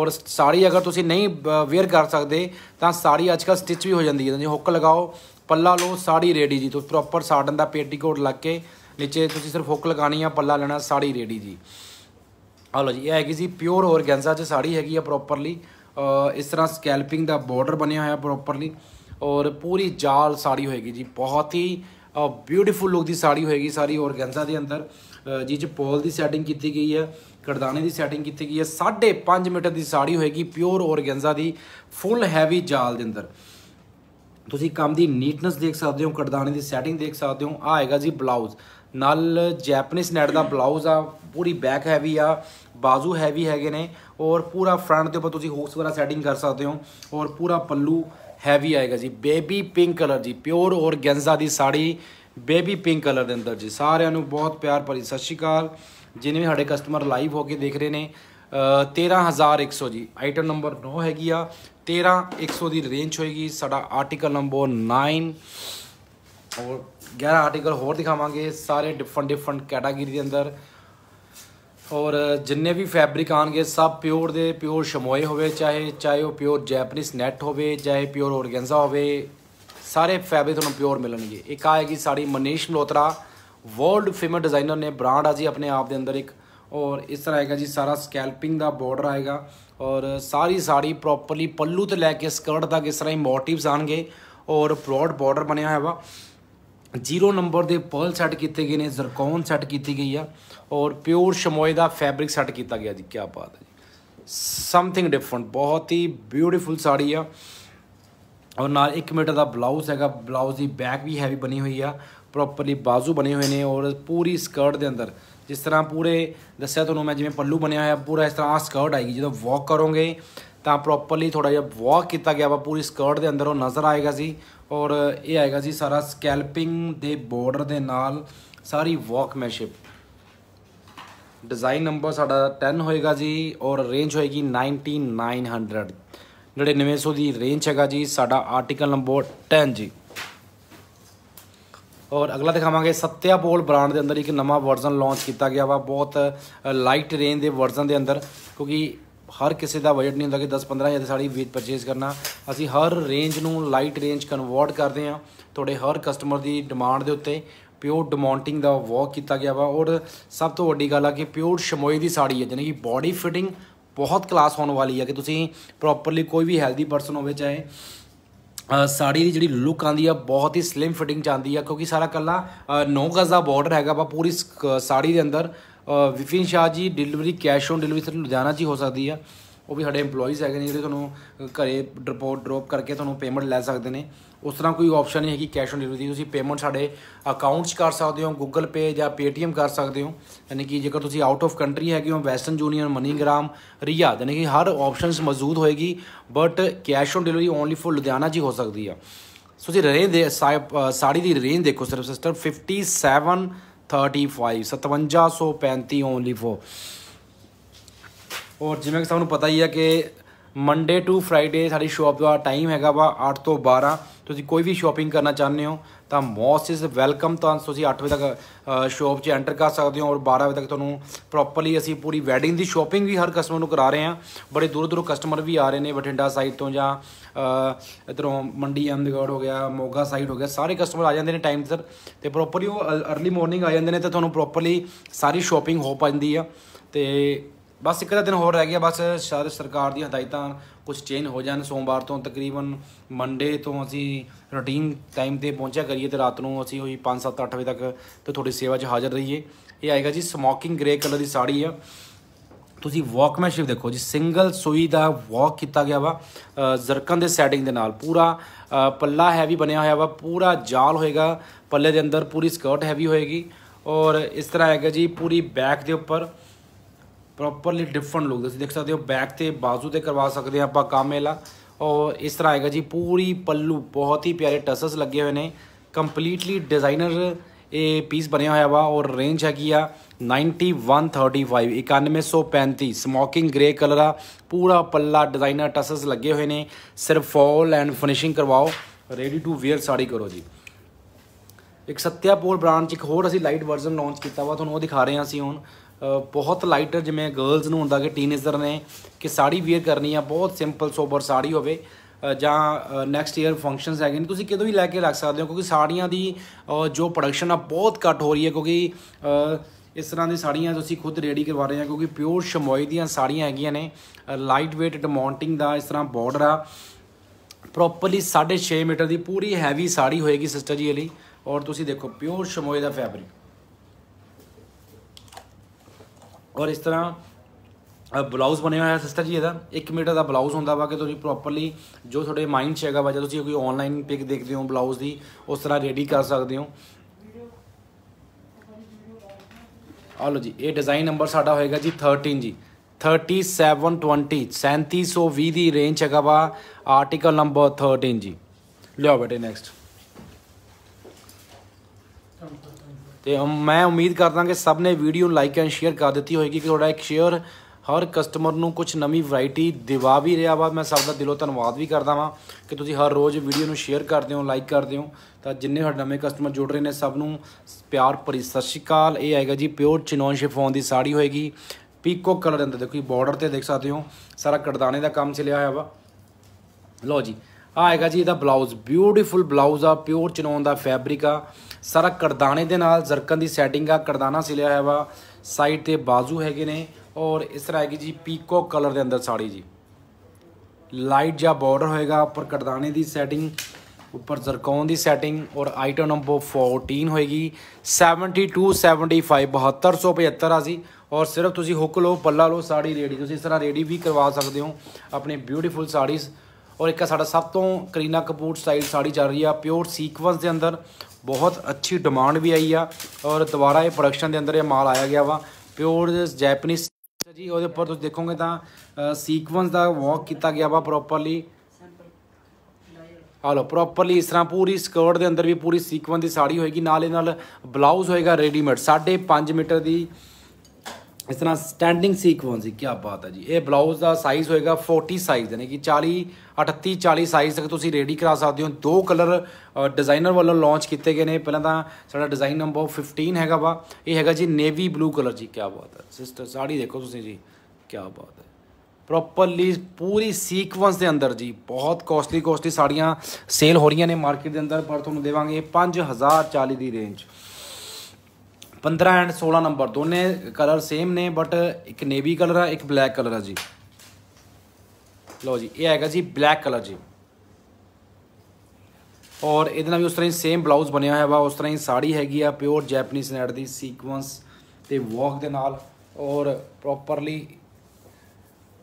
ਔਰ ਸਾੜੀ ਅਗਰ ਤੁਸੀਂ ਨਹੀਂ ਵੇਅਰ ਕਰ ਸਕਦੇ ਤਾਂ ਸਾੜੀ ਅੱਜਕੱਲ ਸਟਿਚ ਵੀ ਹੋ ਜਾਂਦੀ ਹੈ ਜੀ ਹੁੱਕ ਲਗਾਓ ਪੱਲਾ ਲਓ ਸਾੜੀ ਰੈਡੀ ਜੀ ਤੁਸੀਂ ਪ੍ਰੋਪਰ ਸਾੜਨ ਦਾ ਪੇਟੀਕੋਟ ਲੱਗ ਕੇ ਨੀਚੇ ਤੁਸੀਂ ਸਿਰਫ ਹੁੱਕ ਲਗਾਣੀ ਆ ਪੱਲਾ ਲੈਣਾ ਸਾੜੀ ਰੈਡੀ ਜੀ ਆ ਲੋ ਜੀ ਇਹ ਹੈਗੀ ਜੀ ਪਿਓਰ ਔਰਗੈਂਜ਼ਾ 'ਚ ਸਾੜੀ ਹੈਗੀ ਆ ਪ੍ਰੋਪਰਲੀ ਇਸ ਤਰ੍ਹਾਂ ਸਕੈਲਪਿੰਗ ਦਾ ਬਾਰਡਰ ਬਣਿਆ ਹੋਇਆ ਪ੍ਰੋਪਰਲੀ ਔਰ ਪੂਰੀ ਜਾਲ ਸਾੜੀ ਹੋਏਗੀ ਜੀ ਬਹੁਤ ਹੀ ਬਿਊਟੀਫੁਲ ਲੁੱਕ ਦੀ ਸਾੜੀ ਹੋਏਗੀ ਸਾਰੀ ਔਰਗੈਂਜ਼ਾ ਦੇ ਅੰਦਰ ਜੀ ਚ ਪੋਲ ਦੀ ਸੈਟਿੰਗ ਕੀਤੀ ਗਈ ਹੈ ਕਰਦਾਨੇ ਦੀ ਸੈਟਿੰਗ ਕੀਤੀ ਗਈ ਹੈ 5.5 ਮੀਟਰ ਦੀ ਸਾੜੀ ਹੋਏਗੀ ਪਿਓਰ ਔਰਗੈਂਜ਼ਾ ਦੀ ਫੁੱਲ ਹੈਵੀ ਜਾਲ ਦੇ ਅੰਦਰ ਤੁਸੀਂ ਕੰਮ ਦੀ ਨੀਟਨੈਸ ਦੇਖ ਸਕਦੇ ਹੋ ਕਰਦਾਨੇ ਦੀ ਸੈਟਿੰਗ ਦੇਖ ਸਕਦੇ ਹੋ ਆ ਆਏਗਾ ਜੀ ਬਲਾਊਜ਼ ਨਾਲ ਜਾਪਨੀਜ਼ ਨੈਟ ਦਾ ਬਲਾਊਜ਼ ਆ ਪੂਰੀ ਬੈਕ ਹੈਵੀ ਆ ਬਾਜ਼ੂ ਹੈਵੀ ਹੈਗੇ ਨੇ ਔਰ ਪੂਰਾ ਫਰੰਟ ਦੇ ਉੱਪਰ ਤੁਸੀਂ ਹੂਕਸ ਵਗੈਰਾ ਸੈਟਿੰਗ ਕਰ ਸਕਦੇ ਹੋ ਔਰ ਪੂਰਾ ਪੱਲੂ ਹੈਵੀ ਆਏਗਾ ਜੀ ਬੇਬੀ ਪਿੰਕ ਕਲਰ ਜੀ ਪਿਓਰ ਔਰ ਗੈਂਜ਼ਾ ਦੀ ਸਾੜੀ ਬੇਬੀ ਪਿੰਕ ਕਲਰ ਦੇ ਅੰਦਰ ਜੀ ਸਾਰਿਆਂ ਨੂੰ ਬਹੁਤ ਪਿਆਰ ਭਰੀ ਸਤਿ ਸ਼੍ਰੀ ਅਕਾਲ ਜਿਨੇ ਵੀ ਸਾਡੇ ਕਸਟਮਰ ਲਾਈਵ ਹੋ ਕੇ ਦੇਖ ਰਹੇ ਨੇ 13100 ਜੀ ਆਈਟਮ ਨੰਬਰ 9 ਹੈਗੀ ਆ 13100 ਦੀ ਰੇਂਜ ਹੋਏਗੀ ਸਾਡਾ ਆਰਟੀਕਲ ਨੰਬਰ 9 ਔਰ 11 ਆਰਟੀਕਲ ਹੋਰ ਦਿਖਾਵਾਂਗੇ ਸਾਰੇ ਡਿਫਰੈਂਟ ਡਿਫਰੈਂਟ ਕੈਟਾਗਰੀ ਦੇ ਅੰਦਰ ਔਰ ਜਿੰਨੇ ਵੀ ਫੈਬਰਿਕ ਆਣਗੇ ਸਭ ਪਿਓਰ ਦੇ ਪਿਓਰ ਸ਼ਮੋਏ ਹੋਵੇ ਚਾਹੇ ਚਾਹੇ ਉਹ ਪਿਓਰ ਜੈਪਨੀਸ ਨੈਟ ਹੋਵੇ ਚਾਹੇ ਪਿਓਰ ਔਰਗੈਂਜ਼ਾ ਹੋਵੇ ਸਾਰੇ ਫੈਬਰਿਕ ਤੁਹਾਨੂੰ ਪਿਓਰ ਮਿਲਣਗੇ ਇੱਕ ਆਏਗੀ sari Manish Malhotra world famous designer ਨੇ ਬ੍ਰਾਂਡ ਆ ਜੀ ਆਪਣੇ ਆਪ ਦੇ ਅੰਦਰ ਇੱਕ ਔਰ ਇਸ ਤਰ੍ਹਾਂ ਆਏਗਾ ਜੀ ਸਾਰਾ ਸਕੈਲਪਿੰਗ ਦਾ ਬਾਰਡਰ ਆਏਗਾ ਔਰ ਸਾਰੀ ਸਾੜੀ ਪ੍ਰੋਪਰਲੀ ਪੱਲੂ ਤੋਂ ਲੈ ਕੇ ਸਕਰਟ ਤੱਕ ਇਸ ਤਰ੍ਹਾਂ ਹੀ ਮੋਟਿਵਸ ਆਣਗੇ ਔਰ ਬ੍ਰੌਡ ਬਾਰਡਰ ਬਣਿਆ ਹੋਇਆ ਵਾ ਜ਼ੀਰੋ ਨੰਬਰ ਦੇ ਪਰਲ ਸੈੱਟ ਕੀਤੇ ਗਏ ਨੇ ਜ਼ਰਕੋਨ ਸੈੱਟ ਕੀਤੀ ਗਈ ਆ ਔਰ ਪਿਓਰ ਸ਼ਮੋਏ ਦਾ ਫੈਬਰਿਕ ਸੈੱਟ ਕੀਤਾ ਗਿਆ ਜੀ ਕੀ ਬਾਤ ਹੈ ਜੀ ਸਮਥਿੰਗ ਡਿਫਰੈਂਟ ਬਹੁਤ ਹੀ ਬਿਊਟੀਫੁਲ ਸਾੜੀ ਆ ਔਰ ਨਾਲ 1 ਮੀਟਰ ਦਾ ਬਲਾਊਜ਼ ਹੈਗਾ ਬਲਾਊਜ਼ ਦੀ ਬੈਕ ਵੀ ਹੈਵੀ ਬਣੀ ਹੋਈ ਆ ਪ੍ਰੋਪਰਲੀ ਬਾਜ਼ੂ ਬਣੇ ਹੋਏ ਨੇ ਔਰ ਪੂਰੀ ਸਕਰਟ ਦੇ ਅੰਦਰ ਜਿਸ ਤਰ੍ਹਾਂ ਪੂਰੇ ਦੱਸਿਆ ਤੁਹਾਨੂੰ ਮੈਂ ਜਿਵੇਂ ਪੱਲੂ ਬਣਿਆ ਹੋਇਆ ਪੂਰਾ ਇਸ ਤਰ੍ਹਾਂ ਸਕਰਟ ਆਏਗੀ ਜਦੋਂ ਵਾਕ ਕਰੋਗੇ ਤਾਂ ਪ੍ਰੋਪਰਲੀ ਥੋੜਾ ਜਿਹਾ ਵਾਕ ਕੀਤਾ ਗਿਆ ਵਾ ਪੂਰੀ ਸਕਰਟ ਦੇ ਅੰਦਰ ਉਹ ਨਜ਼ਰ ਆਏਗਾ ਜੀ ਔਰ ਇਹ ਆਏਗਾ ਜੀ ਸਾਰਾ ਸਕੈਲਪਿੰਗ ਦੇ ਬਾਰਡਰ ਦੇ ਨਾਲ ਸਾਰੀ ਵਾਕ ਡਿਜ਼ਾਈਨ ਨੰਬਰ ਸਾਡਾ 10 ਹੋਏਗਾ ਜੀ ਔਰ ਰੇਂਜ ਹੋਏਗੀ 9900 9900 ਦੀ ਰੇਂਜ ਹੈਗਾ ਜੀ ਸਾਡਾ ਆਰਟੀਕਲ ਨੰਬਰ 10 ਜੀ ਔਰ ਅਗਲਾ ਦਿਖਾਵਾਂਗੇ ਸਤਿਆ ਬ੍ਰਾਂਡ ਦੇ ਅੰਦਰ ਇੱਕ ਨਵਾਂ ਵਰਜ਼ਨ ਲਾਂਚ ਕੀਤਾ ਗਿਆ ਵਾ ਬਹੁਤ ਲਾਈਟ ਰੇਂਜ ਦੇ ਵਰਜ਼ਨ ਦੇ ਅੰਦਰ ਕਿਉਂਕਿ ਹਰ ਕਿਸੇ ਦਾ ਬਜਟ ਨਹੀਂ ਹੁੰਦਾ ਕਿ 10-15 ਜਾਂ ਦੀ ਸਾੜੀ ਵੇਚ ਪਰਚੇਸ ਕਰਨਾ ਅਸੀਂ ਹਰ ਰੇਂਜ ਨੂੰ ਲਾਈਟ ਰੇਂਜ ਕਨਵਰਟ ਕਰਦੇ ਹਾਂ ਤੁਹਾਡੇ ਹਰ ਕਸਟਮਰ ਦੀ ਡਿਮਾਂਡ ਦੇ ਉੱਤੇ ਪਿਓਰ ਡਿਮਾਂਟਿੰਗ ਦਾ ਵਰਕ ਕੀਤਾ ਗਿਆ ਵਾ ਔਰ ਸਭ ਤੋਂ ਵੱਡੀ ਗੱਲ ਆ ਕਿ ਪਿਓਰ ਸ਼ਮੋਈ ਦੀ ਸਾੜੀ ਹੈ ਜਨਨ ਕਿ ਬਾਡੀ ਫਿਟਿੰਗ ਬਹੁਤ ਕਲਾਸ ਹੋਣ ਵਾਲੀ ਹੈ ਕਿ ਤੁਸੀਂ ਪ੍ਰੋਪਰਲੀ ਕੋਈ ਵੀ ਹੈਲਦੀ ਪਰਸਨ ਹੋਵੇ ਚਾਹੇ ਸਾੜੀ ਦੀ ਜਿਹੜੀ ਲੁੱਕ ਆਂਦੀ ਆ ਬਹੁਤ ਹੀ ਸਲਿਮ ਫਿਟਿੰਗ ਚ ਆਂਦੀ ਆ ਕਿਉਂਕਿ ਸਾਰਾ ਕੱਲਾ 9 ਗਜ਼ ਦਾ ਬਾਰਡਰ ਹੈਗਾ ਵਾ ਪੂਰੀ ਸਾੜੀ ਦੇ ਅੰਦਰ ਵਿਪਿਨ ਸ਼ਾਹ ਜੀ ਡਿਲੀਵਰੀ ਕੈਸ਼ ਔਨ ਡਿਲੀਵਰੀ ਸਿਰਫ ਲੁਧਿਆਣਾ ਜੀ ਹੋ ਸਕਦੀ ਆ ਉਹ ਵੀ ਸਾਡੇ EMPLOYEES ਹੈਗੇ ਨੇ ਜਿਹੜੇ ਤੁਹਾਨੂੰ ਘਰੇ ਡਰਪੋਰਟ ਡ੍ਰੌਪ ਕਰਕੇ ਤੁਹਾਨੂੰ ਪੇਮੈਂਟ ਲੈ ਸਕਦੇ ਨੇ ਉਸ ਤਰ੍ਹਾਂ ਕੋਈ ਆਪਸ਼ਨ ਨਹੀਂ ਹੈਗੀ ਕੈਸ਼ ਔਨ ਡਿਲੀਵਰੀ ਤੁਸੀਂ ਪੇਮੈਂਟ ਸਾਡੇ ਅਕਾਊਂਟਸ ਕਰ ਸਕਦੇ ਹੋ Google Pay ਜਾਂ Paytm ਕਰ ਸਕਦੇ ਹੋ ਯਾਨੀ ਕਿ ਜੇਕਰ ਤੁਸੀਂ ਆਊਟ ਆਫ ਕੰਟਰੀ ਹੈਗੇ ਹੋ ਵੈਸਟਰਨ ਯੂਨੀਅਨ ਮਨੀਗ੍ਰਾਮ ਰੀਆ ਯਾਨੀ ਕਿ ਹਰ ਆਪਸ਼ਨਸ ਮੌਜੂਦ ਹੋਏਗੀ but cash on delivery only for Ludhiana ਜੀ ਹੋ ਸਕਦੀ ਆ ਸੋ ਜੀ ਰੇਂਜ ਦੇ ਸਾੜੀ ਦੀ ਰੇਂਜ ਦੇਖੋ ਸਿਰਫ ਸਿਸਟਰ 57 35 5735 ਓਨਲੀ ਫੋਰ ਔਰ ਜਿਵੇਂ ਕਿ ਸਾਨੂੰ ਪਤਾ ਹੀ ਹੈ ਕਿ ਮੰਡੇ ਟੂ ਫਰਾਈਡੇ ਸਾਡੀ ਸ਼ੋਪ ਦਾ ਟਾਈਮ ਹੈਗਾ ਵਾ 8 ਤੋਂ 12 ਤੁਸੀਂ ਕੋਈ ਵੀ ਸ਼ਾਪਿੰਗ ਕਰਨਾ ਚਾਹੁੰਦੇ ਹੋ ਤਾਂ ਮੋਸ ਇਸ ਵੈਲਕਮ ਤਾਂ ਤੁਸੀਂ 8 ਵਜੇ ਤੱਕ ਸ਼ਾਪ 'ਚ ਐਂਟਰ ਕਰ ਸਕਦੇ ਹੋ ਔਰ 12 ਵਜੇ ਤੱਕ ਤੁਹਾਨੂੰ ਪ੍ਰੋਪਰਲੀ ਅਸੀਂ ਪੂਰੀ ਵੈਡਿੰਗ ਦੀ ਸ਼ਾਪਿੰਗ ਵੀ ਹਰ ਕਸਟਮਰ ਨੂੰ ਕਰਾ ਰਹੇ ਹਾਂ ਬੜੇ ਦੂਰ ਦੂਰੋਂ ਕਸਟਮਰ ਵੀ ਆ ਰਹੇ ਨੇ ਬਠਿੰਡਾ ਸਾਈਡ ਤੋਂ ਜਾਂ ਇਧਰੋਂ ਮੰਡੀ ਅੰਮ੍ਰਿਤਗੜ ਹੋ ਗਿਆ ਮੋਗਾ ਸਾਈਡ ਹੋ ਗਿਆ ਸਾਰੇ ਕਸਟਮਰ ਆ ਜਾਂਦੇ ਨੇ ਟਾਈਮ ਸਰ ਤੇ ਪ੍ਰੋਪਰਲੀ ਉਹ अर्ਲੀ ਮਾਰਨਿੰਗ ਆ ਜਾਂਦੇ ਨੇ ਤੇ ਤੁਹਾਨੂੰ ਪ੍ਰੋਪਰਲੀ ਸਾਰੀ ਸ਼ਾਪਿੰਗ ਹੋ ਪੈਂਦੀ ਆ ਤੇ ਬਸ ਇੱਕ ਦਿਨ ਹੋਰ ਰਹਿ ਗਿਆ ਬਸ ਸਰਕਾਰ ਦੀਆਂ ਹਦਾਇਤਾਂ ਕੁਝ ਚੇਂਜ ਹੋ ਜਾਣ ਸੋਮਵਾਰ ਤੋਂ ਤਕਰੀਬਨ ਮੰਡੇ ਤੋਂ ਅਸੀਂ ਰੁਟੀਨ ਟਾਈਮ ਤੇ ਪਹੁੰਚਿਆ ਕਰੀਏ ਤੇ ਰਾਤ ਨੂੰ ਅਸੀਂ ਹੋਈ 5 7 8 ਵਜੇ ਤੱਕ ਤੇ ਤੁਹਾਡੀ ਸੇਵਾ 'ਚ ਹਾਜ਼ਰ ਰਹੀਏ ਇਹ ਆਏਗਾ ਜੀ ਸਮੋਕਿੰਗ ਗ੍ਰੇ ਕਲਰ ਦੀ ਸਾੜੀ ਆ ਤੁਸੀਂ ਵਾਕਮੈਨਸ਼ਿਪ ਦੇਖੋ ਜੀ ਸਿੰਗਲ ਸੂਈ ਦਾ ਵਾਕ ਕੀਤਾ ਗਿਆ ਵਾ ਜ਼ਰਕਨ ਦੇ ਸੈਟਿੰਗ ਦੇ ਨਾਲ ਪੂਰਾ ਪੱਲਾ ਹੈਵੀ ਬਣਿਆ ਹੋਇਆ ਵਾ ਪੂਰਾ ਜਾਲ ਹੋਏਗਾ ਪੱਲੇ ਦੇ ਅੰਦਰ ਪੂਰੀ ਸਕਰਟ ਹੈਵੀ ਹੋਏਗੀ ਔਰ ਇਸ ਤਰ੍ਹਾਂ ਆਏਗਾ ਜੀ ਪੂਰੀ ਬੈਕ ਦੇ ਉੱਪਰ ਪ੍ਰੋਪਰਲੀ ਡਿਫਰੈਂਟ ਲੁੱਕ ਤੁਸੀਂ ਦੇਖ ਸਕਦੇ ਹੋ ਬੈਕ ਤੇ ਬਾਜ਼ੂ ਤੇ ਕਰਵਾ ਸਕਦੇ ਆ ਆਪਾਂ ਕੰਮ ਇਹਲਾ ਔਰ ਇਸ ਤਰ੍ਹਾਂ ਆਏਗਾ ਜੀ ਪੂਰੀ ਪੱਲੂ ਬਹੁਤ ਹੀ ਪਿਆਰੇ ਟਸਸ ਲੱਗੇ ਹੋਏ ਨੇ ਕੰਪਲੀਟਲੀ ਡਿਜ਼ਾਈਨਰ ਇਹ ਪੀਸ ਬਣਿਆ ਹੋਇਆ ਵਾ ਔਰ ਰੇਂਜ ਹੈਗੀ ਆ 9135 9135 ਸਮੋਕਿੰਗ ਗ੍ਰੇ ਕਲਰ ਆ ਪੂਰਾ ਪੱਲਾ ਡਿਜ਼ਾਈਨਰ ਟਸਸ ਲੱਗੇ ਹੋਏ ਨੇ ਸਿਰਫ ਫੋਲ ਐਂਡ ਫਿਨਿਸ਼ਿੰਗ ਕਰਵਾਓ ਰੈਡੀ ਟੂ ਵੇਅਰ ਸਾੜੀ ਕਰੋ ਜੀ ਇੱਕ ਸਤਿਆਪੋਰ ਬ੍ਰਾਂਡ ਚ ਇੱਕ ਹੋਰ ਅਸੀਂ ਲਾਈਟ ਵਰਜ਼ਨ ਲਾਂਚ ਕੀਤਾ ਵਾ ਤੁਹਾਨੂੰ ਉਹ ਦਿਖਾ ਰਹੇ ਹਾਂ ਅਸੀਂ ਹੁਣ ਬਹੁਤ ਲਾਈਟਰ ਜਿਵੇਂ ਗਰਲਸ ਨੂੰ ਹੁੰਦਾ ਕਿ ਟੀਨੇਜਰ ਨੇ ਕਿ ਸਾੜੀ ਵੇਅਰ ਕਰਨੀ ਆ ਬਹੁਤ ਸਿੰਪਲ ਸੋਬਰ ਸਾੜੀ ਹੋਵੇ ਜਾਂ ਨੈਕਸਟ ਈਅਰ ਫੰਕਸ਼ਨਸ ਹੈਗੇ ਨੇ ਤੁਸੀਂ ਕਿਦੋਂ ਵੀ ਲੈ ਕੇ ਰੱਖ ਸਕਦੇ ਹੋ ਕਿਉਂਕਿ ਸਾੜੀਆਂ ਦੀ ਜੋ ਪ੍ਰੋਡਕਸ਼ਨ ਆ ਬਹੁਤ ਘੱਟ ਹੋ ਰਹੀ ਹੈ ਕਿਉਂਕਿ ਇਸ ਤਰ੍ਹਾਂ ਦੀ ਸਾੜੀਆਂ ਤੁਸੀਂ ਖੁਦ ਰੈਡੀ ਕਰਵਾ ਰਹੇ ਆ ਕਿਉਂਕਿ ਪਿਓਰ ਸ਼ਮੋਈ ਦੀਆਂ ਸਾੜੀਆਂ ਹੈਗੀਆਂ ਨੇ ਲਾਈਟ weight ਡਿਮਾਂਟਿੰਗ ਦਾ ਇਸ ਤਰ੍ਹਾਂ ਬਾਰਡਰ ਆ ਪ੍ਰੋਪਰਲੀ 6.5 ਮੀਟਰ ਦੀ ਪੂਰੀ ਹੈਵੀ ਸਾੜੀ ਹੋਏਗੀ ਸਿਸਟਰ ਜੀ ਲਈ ਔਰ ਤੁਸੀਂ ਦੇਖੋ ਪਿਓਰ ਸ਼ਮੋਈ ਦਾ ਫੈਬਰਿਕ ਔਰ ਇਸ ਤਰ੍ਹਾਂ ਬਲਾਊਜ਼ ਬਣਿਆ ਹੋਇਆ ਸਿਸਟਰ ਜੀ ਇਹਦਾ 1 ਮੀਟਰ ਦਾ ਬਲਾਊਜ਼ ਹੁੰਦਾ ਵਾ ਕਿ ਤੁਸੀਂ ਪ੍ਰੋਪਰਲੀ ਜੋ ਤੁਹਾਡੇ ਮਾਈਂਡ 'ਚ ਹੈਗਾ ਵਾ ਜੇ ਤੁਸੀਂ ਕੋਈ ਆਨਲਾਈਨ ਪਿਕ ਦੇਖਦੇ ਹੋ ਬਲਾਊਜ਼ ਦੀ ਉਸ ਤਰ੍ਹਾਂ ਰੈਡੀ ਕਰ ਸਕਦੇ ਹੋ ਆ ਲਓ ਜੀ ਇਹ ਡਿਜ਼ਾਈਨ ਨੰਬਰ ਸਾਡਾ ਹੋਏਗਾ ਜੀ 13 ਜੀ 3720 3720 ਦੀ ਰੇਂਜ ਹੈਗਾ ਵਾ ਆਰਟੀਕਲ ਨੰਬਰ 13 ਜੀ ਲਿਓ ਬੇਟੇ ਨੈਕਸਟ ਤੇ ਮੈਂ ਉਮੀਦ ਕਰਦਾ ਕਿ ਸਭ ਨੇ ਵੀਡੀਓ ਨੂੰ ਲਾਈਕ ਐਂਡ ਸ਼ੇਅਰ ਕਰ ਦਿੱਤੀ ਹੋਏਗੀ ਕਿ ਤੁਹਾਡਾ ਇੱਕ ਸ਼ੇਅਰ ਹਰ ਕਸਟਮਰ ਨੂੰ ਕੁਝ ਨਵੀਂ ਵੈਰਾਈਟੀ ਦਿਵਾ ਵੀ ਰਿਹਾ ਵਾ ਮੈਂ ਸਭ ਦਾ ਦਿਲੋਂ ਧੰਨਵਾਦ ਵੀ ਕਰਦਾ ਵਾਂ ਕਿ ਤੁਸੀਂ ਹਰ ਰੋਜ਼ ਵੀਡੀਓ ਨੂੰ ਸ਼ੇਅਰ ਕਰਦੇ ਹੋ ਲਾਈਕ ਕਰਦੇ ਹੋ ਤਾਂ ਜਿੰਨੇ ਸਾਡੇ ਨਵੇਂ ਕਸਟਮਰ ਜੁੜ ਰਹੇ ਨੇ ਸਭ ਨੂੰ ਪਿਆਰ ਭਰੀ ਸਤਿ ਸ਼੍ਰੀ ਅਕਾਲ ਇਹ ਆਏਗਾ ਜੀ ਪਿਓਰ ਚਿਨੌਨ ਸ਼ਿਫੋਨ ਦੀ ਸਾੜੀ ਹੋਏਗੀ ਪੀਕੋ ਕਲਰ ਦੇ ਅੰਦਰ ਦੇਖੋ ਜੀ ਬਾਰਡਰ ਤੇ ਦੇਖ ਸਕਦੇ ਹੋ ਸਾਰਾ ਕਰਦਾਨੇ ਦਾ ਕੰਮ ਚੱਲਿਆ ਹੋਇਆ ਵਾ ਲਓ ਜੀ ਆਏਗਾ ਜੀ ਇਹਦਾ ਬਲਾਊਜ਼ ਬਿਊਟੀਫੁਲ ਬਲਾਊਜ਼ ਆ ਪਿਓਰ ਚਨੌਨ ਦਾ ਫੈਬਰਿਕ ਆ ਸਾਰਾ ਕਰਦਾਣੇ ਦੇ ਨਾਲ ਜ਼ਰਕਨ ਦੀ ਸੈਟਿੰਗ ਆ ਕਰਦਾਣਾ ਸਿਲਿਆ ਹੋਇਆ ਵਾ ਸਾਈਡ ਤੇ ਬਾਜ਼ੂ ਹੈਗੇ ਨੇ ਔਰ ਇਸ ਤਰ੍ਹਾਂ ਹੈਗੀ ਜੀ ਪੀਕੋ ਕਲਰ ਦੇ ਅੰਦਰ ਸਾੜੀ ਜੀ ਲਾਈਟ ਜਾਂ ਬਾਰਡਰ ਹੋਏਗਾ ਉੱਪਰ ਕਰਦਾਣੇ ਦੀ ਸੈਟਿੰਗ ਉੱਪਰ ਜ਼ਰਕਨ ਦੀ ਸੈਟਿੰਗ ਔਰ ਆਈਟਮ ਨੰਬਰ 14 ਹੋਏਗੀ 7275 7275 ਆ ਜੀ ਔਰ ਸਿਰਫ ਤੁਸੀਂ ਹੁੱਕ ਲੋ ਪੱਲਾ ਲੋ ਸਾੜੀ ਰੇਡੀ ਤੁਸੀਂ ਇਸ ਤਰ੍ਹਾਂ ਰੇਡੀ ਵੀ ਕਰਵਾ ਸਕਦੇ ਹੋ ਆਪਣੇ ਬਿਊਟੀਫੁਲ ਸਾੜੀਜ਼ ਔਰ ਇੱਕ ਸਾਡਾ ਸਭ ਤੋਂ ਕਰੀਨਾ ਕਪੂਰ ਸਟਾਈਲ ਸਾੜੀ ਚੱਲ ਰਹੀ ਆ ਪਿਓਰ ਸੀਕਵੈਂਸ ਦੇ ਅੰਦਰ ਬਹੁਤ ਅੱਛੀ ਡਿਮਾਂਡ ਵੀ ਆਈ ਆ ਔਰ ਦੁਬਾਰਾ ਇਹ ਪ੍ਰੋਡਕਸ਼ਨ ਦੇ ਅੰਦਰ ਇਹ ਮਾਲ ਆਇਆ ਗਿਆ ਵਾ ਪਿਓਰ ਜੈਪਨੀਜ਼ ਜੀ ਉਹਦੇ ਉੱਪਰ ਤੁਸੀਂ ਦੇਖੋਗੇ ਤਾਂ ਸੀਕਵੈਂਸ ਦਾ ਵਾਕ ਕੀਤਾ ਗਿਆ ਵਾ ਪ੍ਰੋਪਰਲੀ ਆ ਲੋ ਪ੍ਰੋਪਰਲੀ ਇਸ ਤਰ੍ਹਾਂ ਪੂਰੀ ਸਕਰਟ ਦੇ ਅੰਦਰ ਵੀ ਪੂਰੀ ਸੀਕਵੈਂਸ ਦੀ ਸਾੜੀ ਹੋਏਗੀ ਨਾਲੇ ਨਾਲ ਬਲਾਊਜ਼ ਹੋਏਗਾ ਰੈਡੀਮੇਡ 5.5 ਮੀਟਰ ਦੀ ਇਸ ਤਰ੍ਹਾਂ ਸਟੈਂਡਿੰਗ ਸੀਕੁਐਂਸ ਸੀ ਕੀ ਬਾਤ ਹੈ ਜੀ ਇਹ ਬਲਾਊਜ਼ ਦਾ ਸਾਈਜ਼ ਹੋਏਗਾ 40 ਸਾਈਜ਼ ਯਾਨੀ ਕਿ 40 38 40 ਸਾਈਜ਼ ਤੱਕ ਤੁਸੀਂ ਰੈਡੀ ਕਰਾ ਸਕਦੇ ਹੋ ਦੋ ਕਲਰ ਡਿਜ਼ਾਈਨਰ ਵੱਲੋਂ ਲਾਂਚ ਕੀਤੇ ਗਏ ਨੇ ਪਹਿਲਾਂ ਤਾਂ ਸਾਡਾ ਡਿਜ਼ਾਈਨ ਨੰਬਰ 15 ਹੈਗਾ ਵਾ ਇਹ ਹੈਗਾ ਜੀ ਨੇਵੀ ਬਲੂ ਕਲਰ ਜੀ ਕੀ ਬਾਤ ਹੈ ਸਿਸਟਰ ਸਾੜੀ ਦੇਖੋ ਤੁਸੀਂ ਜੀ ਕੀ ਬਾਤ ਹੈ ਪ੍ਰੋਪਰਲੀ ਪੂਰੀ ਸੀਕਵੈਂਸ ਦੇ ਅੰਦਰ ਜੀ ਬਹੁਤ ਕੋਸਟਲੀ ਕੋਸਟਲੀ ਸਾੜੀਆਂ ਸੇਲ ਹੋ ਰਹੀਆਂ ਨੇ ਮਾਰਕੀਟ ਦੇ ਅੰਦਰ ਪਰ ਤੁਹਾਨੂੰ ਦੇਵਾਂਗੇ 5040 ਦੀ ਰੇਂਜ 15 ਐਂਡ 16 ਨੰਬਰ ਦੋਨੇ ਕਲਰ ਸੇਮ ਨੇ ਬਟ ਇੱਕ ਨੇਵੀ ਕਲਰ ਆ ਇੱਕ ਬਲੈਕ ਕਲਰ ਆ ਜੀ ਲਓ ਜੀ ਇਹ ਹੈਗਾ ਜੀ ਬਲੈਕ ਕਲਰ ਜੀ ਔਰ ਇਹਦੇ ਨਾਲ ਵੀ ਉਸ ਤਰ੍ਹਾਂ ਹੀ ਸੇਮ ਬਲਾਊਜ਼ ਬਣਿਆ ਹੋਇਆ ਵਾ ਉਸ ਤਰ੍ਹਾਂ ਹੀ ਸਾੜੀ ਹੈਗੀ ਆ ਪਿਓਰ ਜੈਪਨੀਜ਼ ਨੈਟ ਦੀ ਸੀਕੁਐਂਸ ਤੇ ਵਰਕ ਦੇ ਨਾਲ ਔਰ ਪ੍ਰੋਪਰਲੀ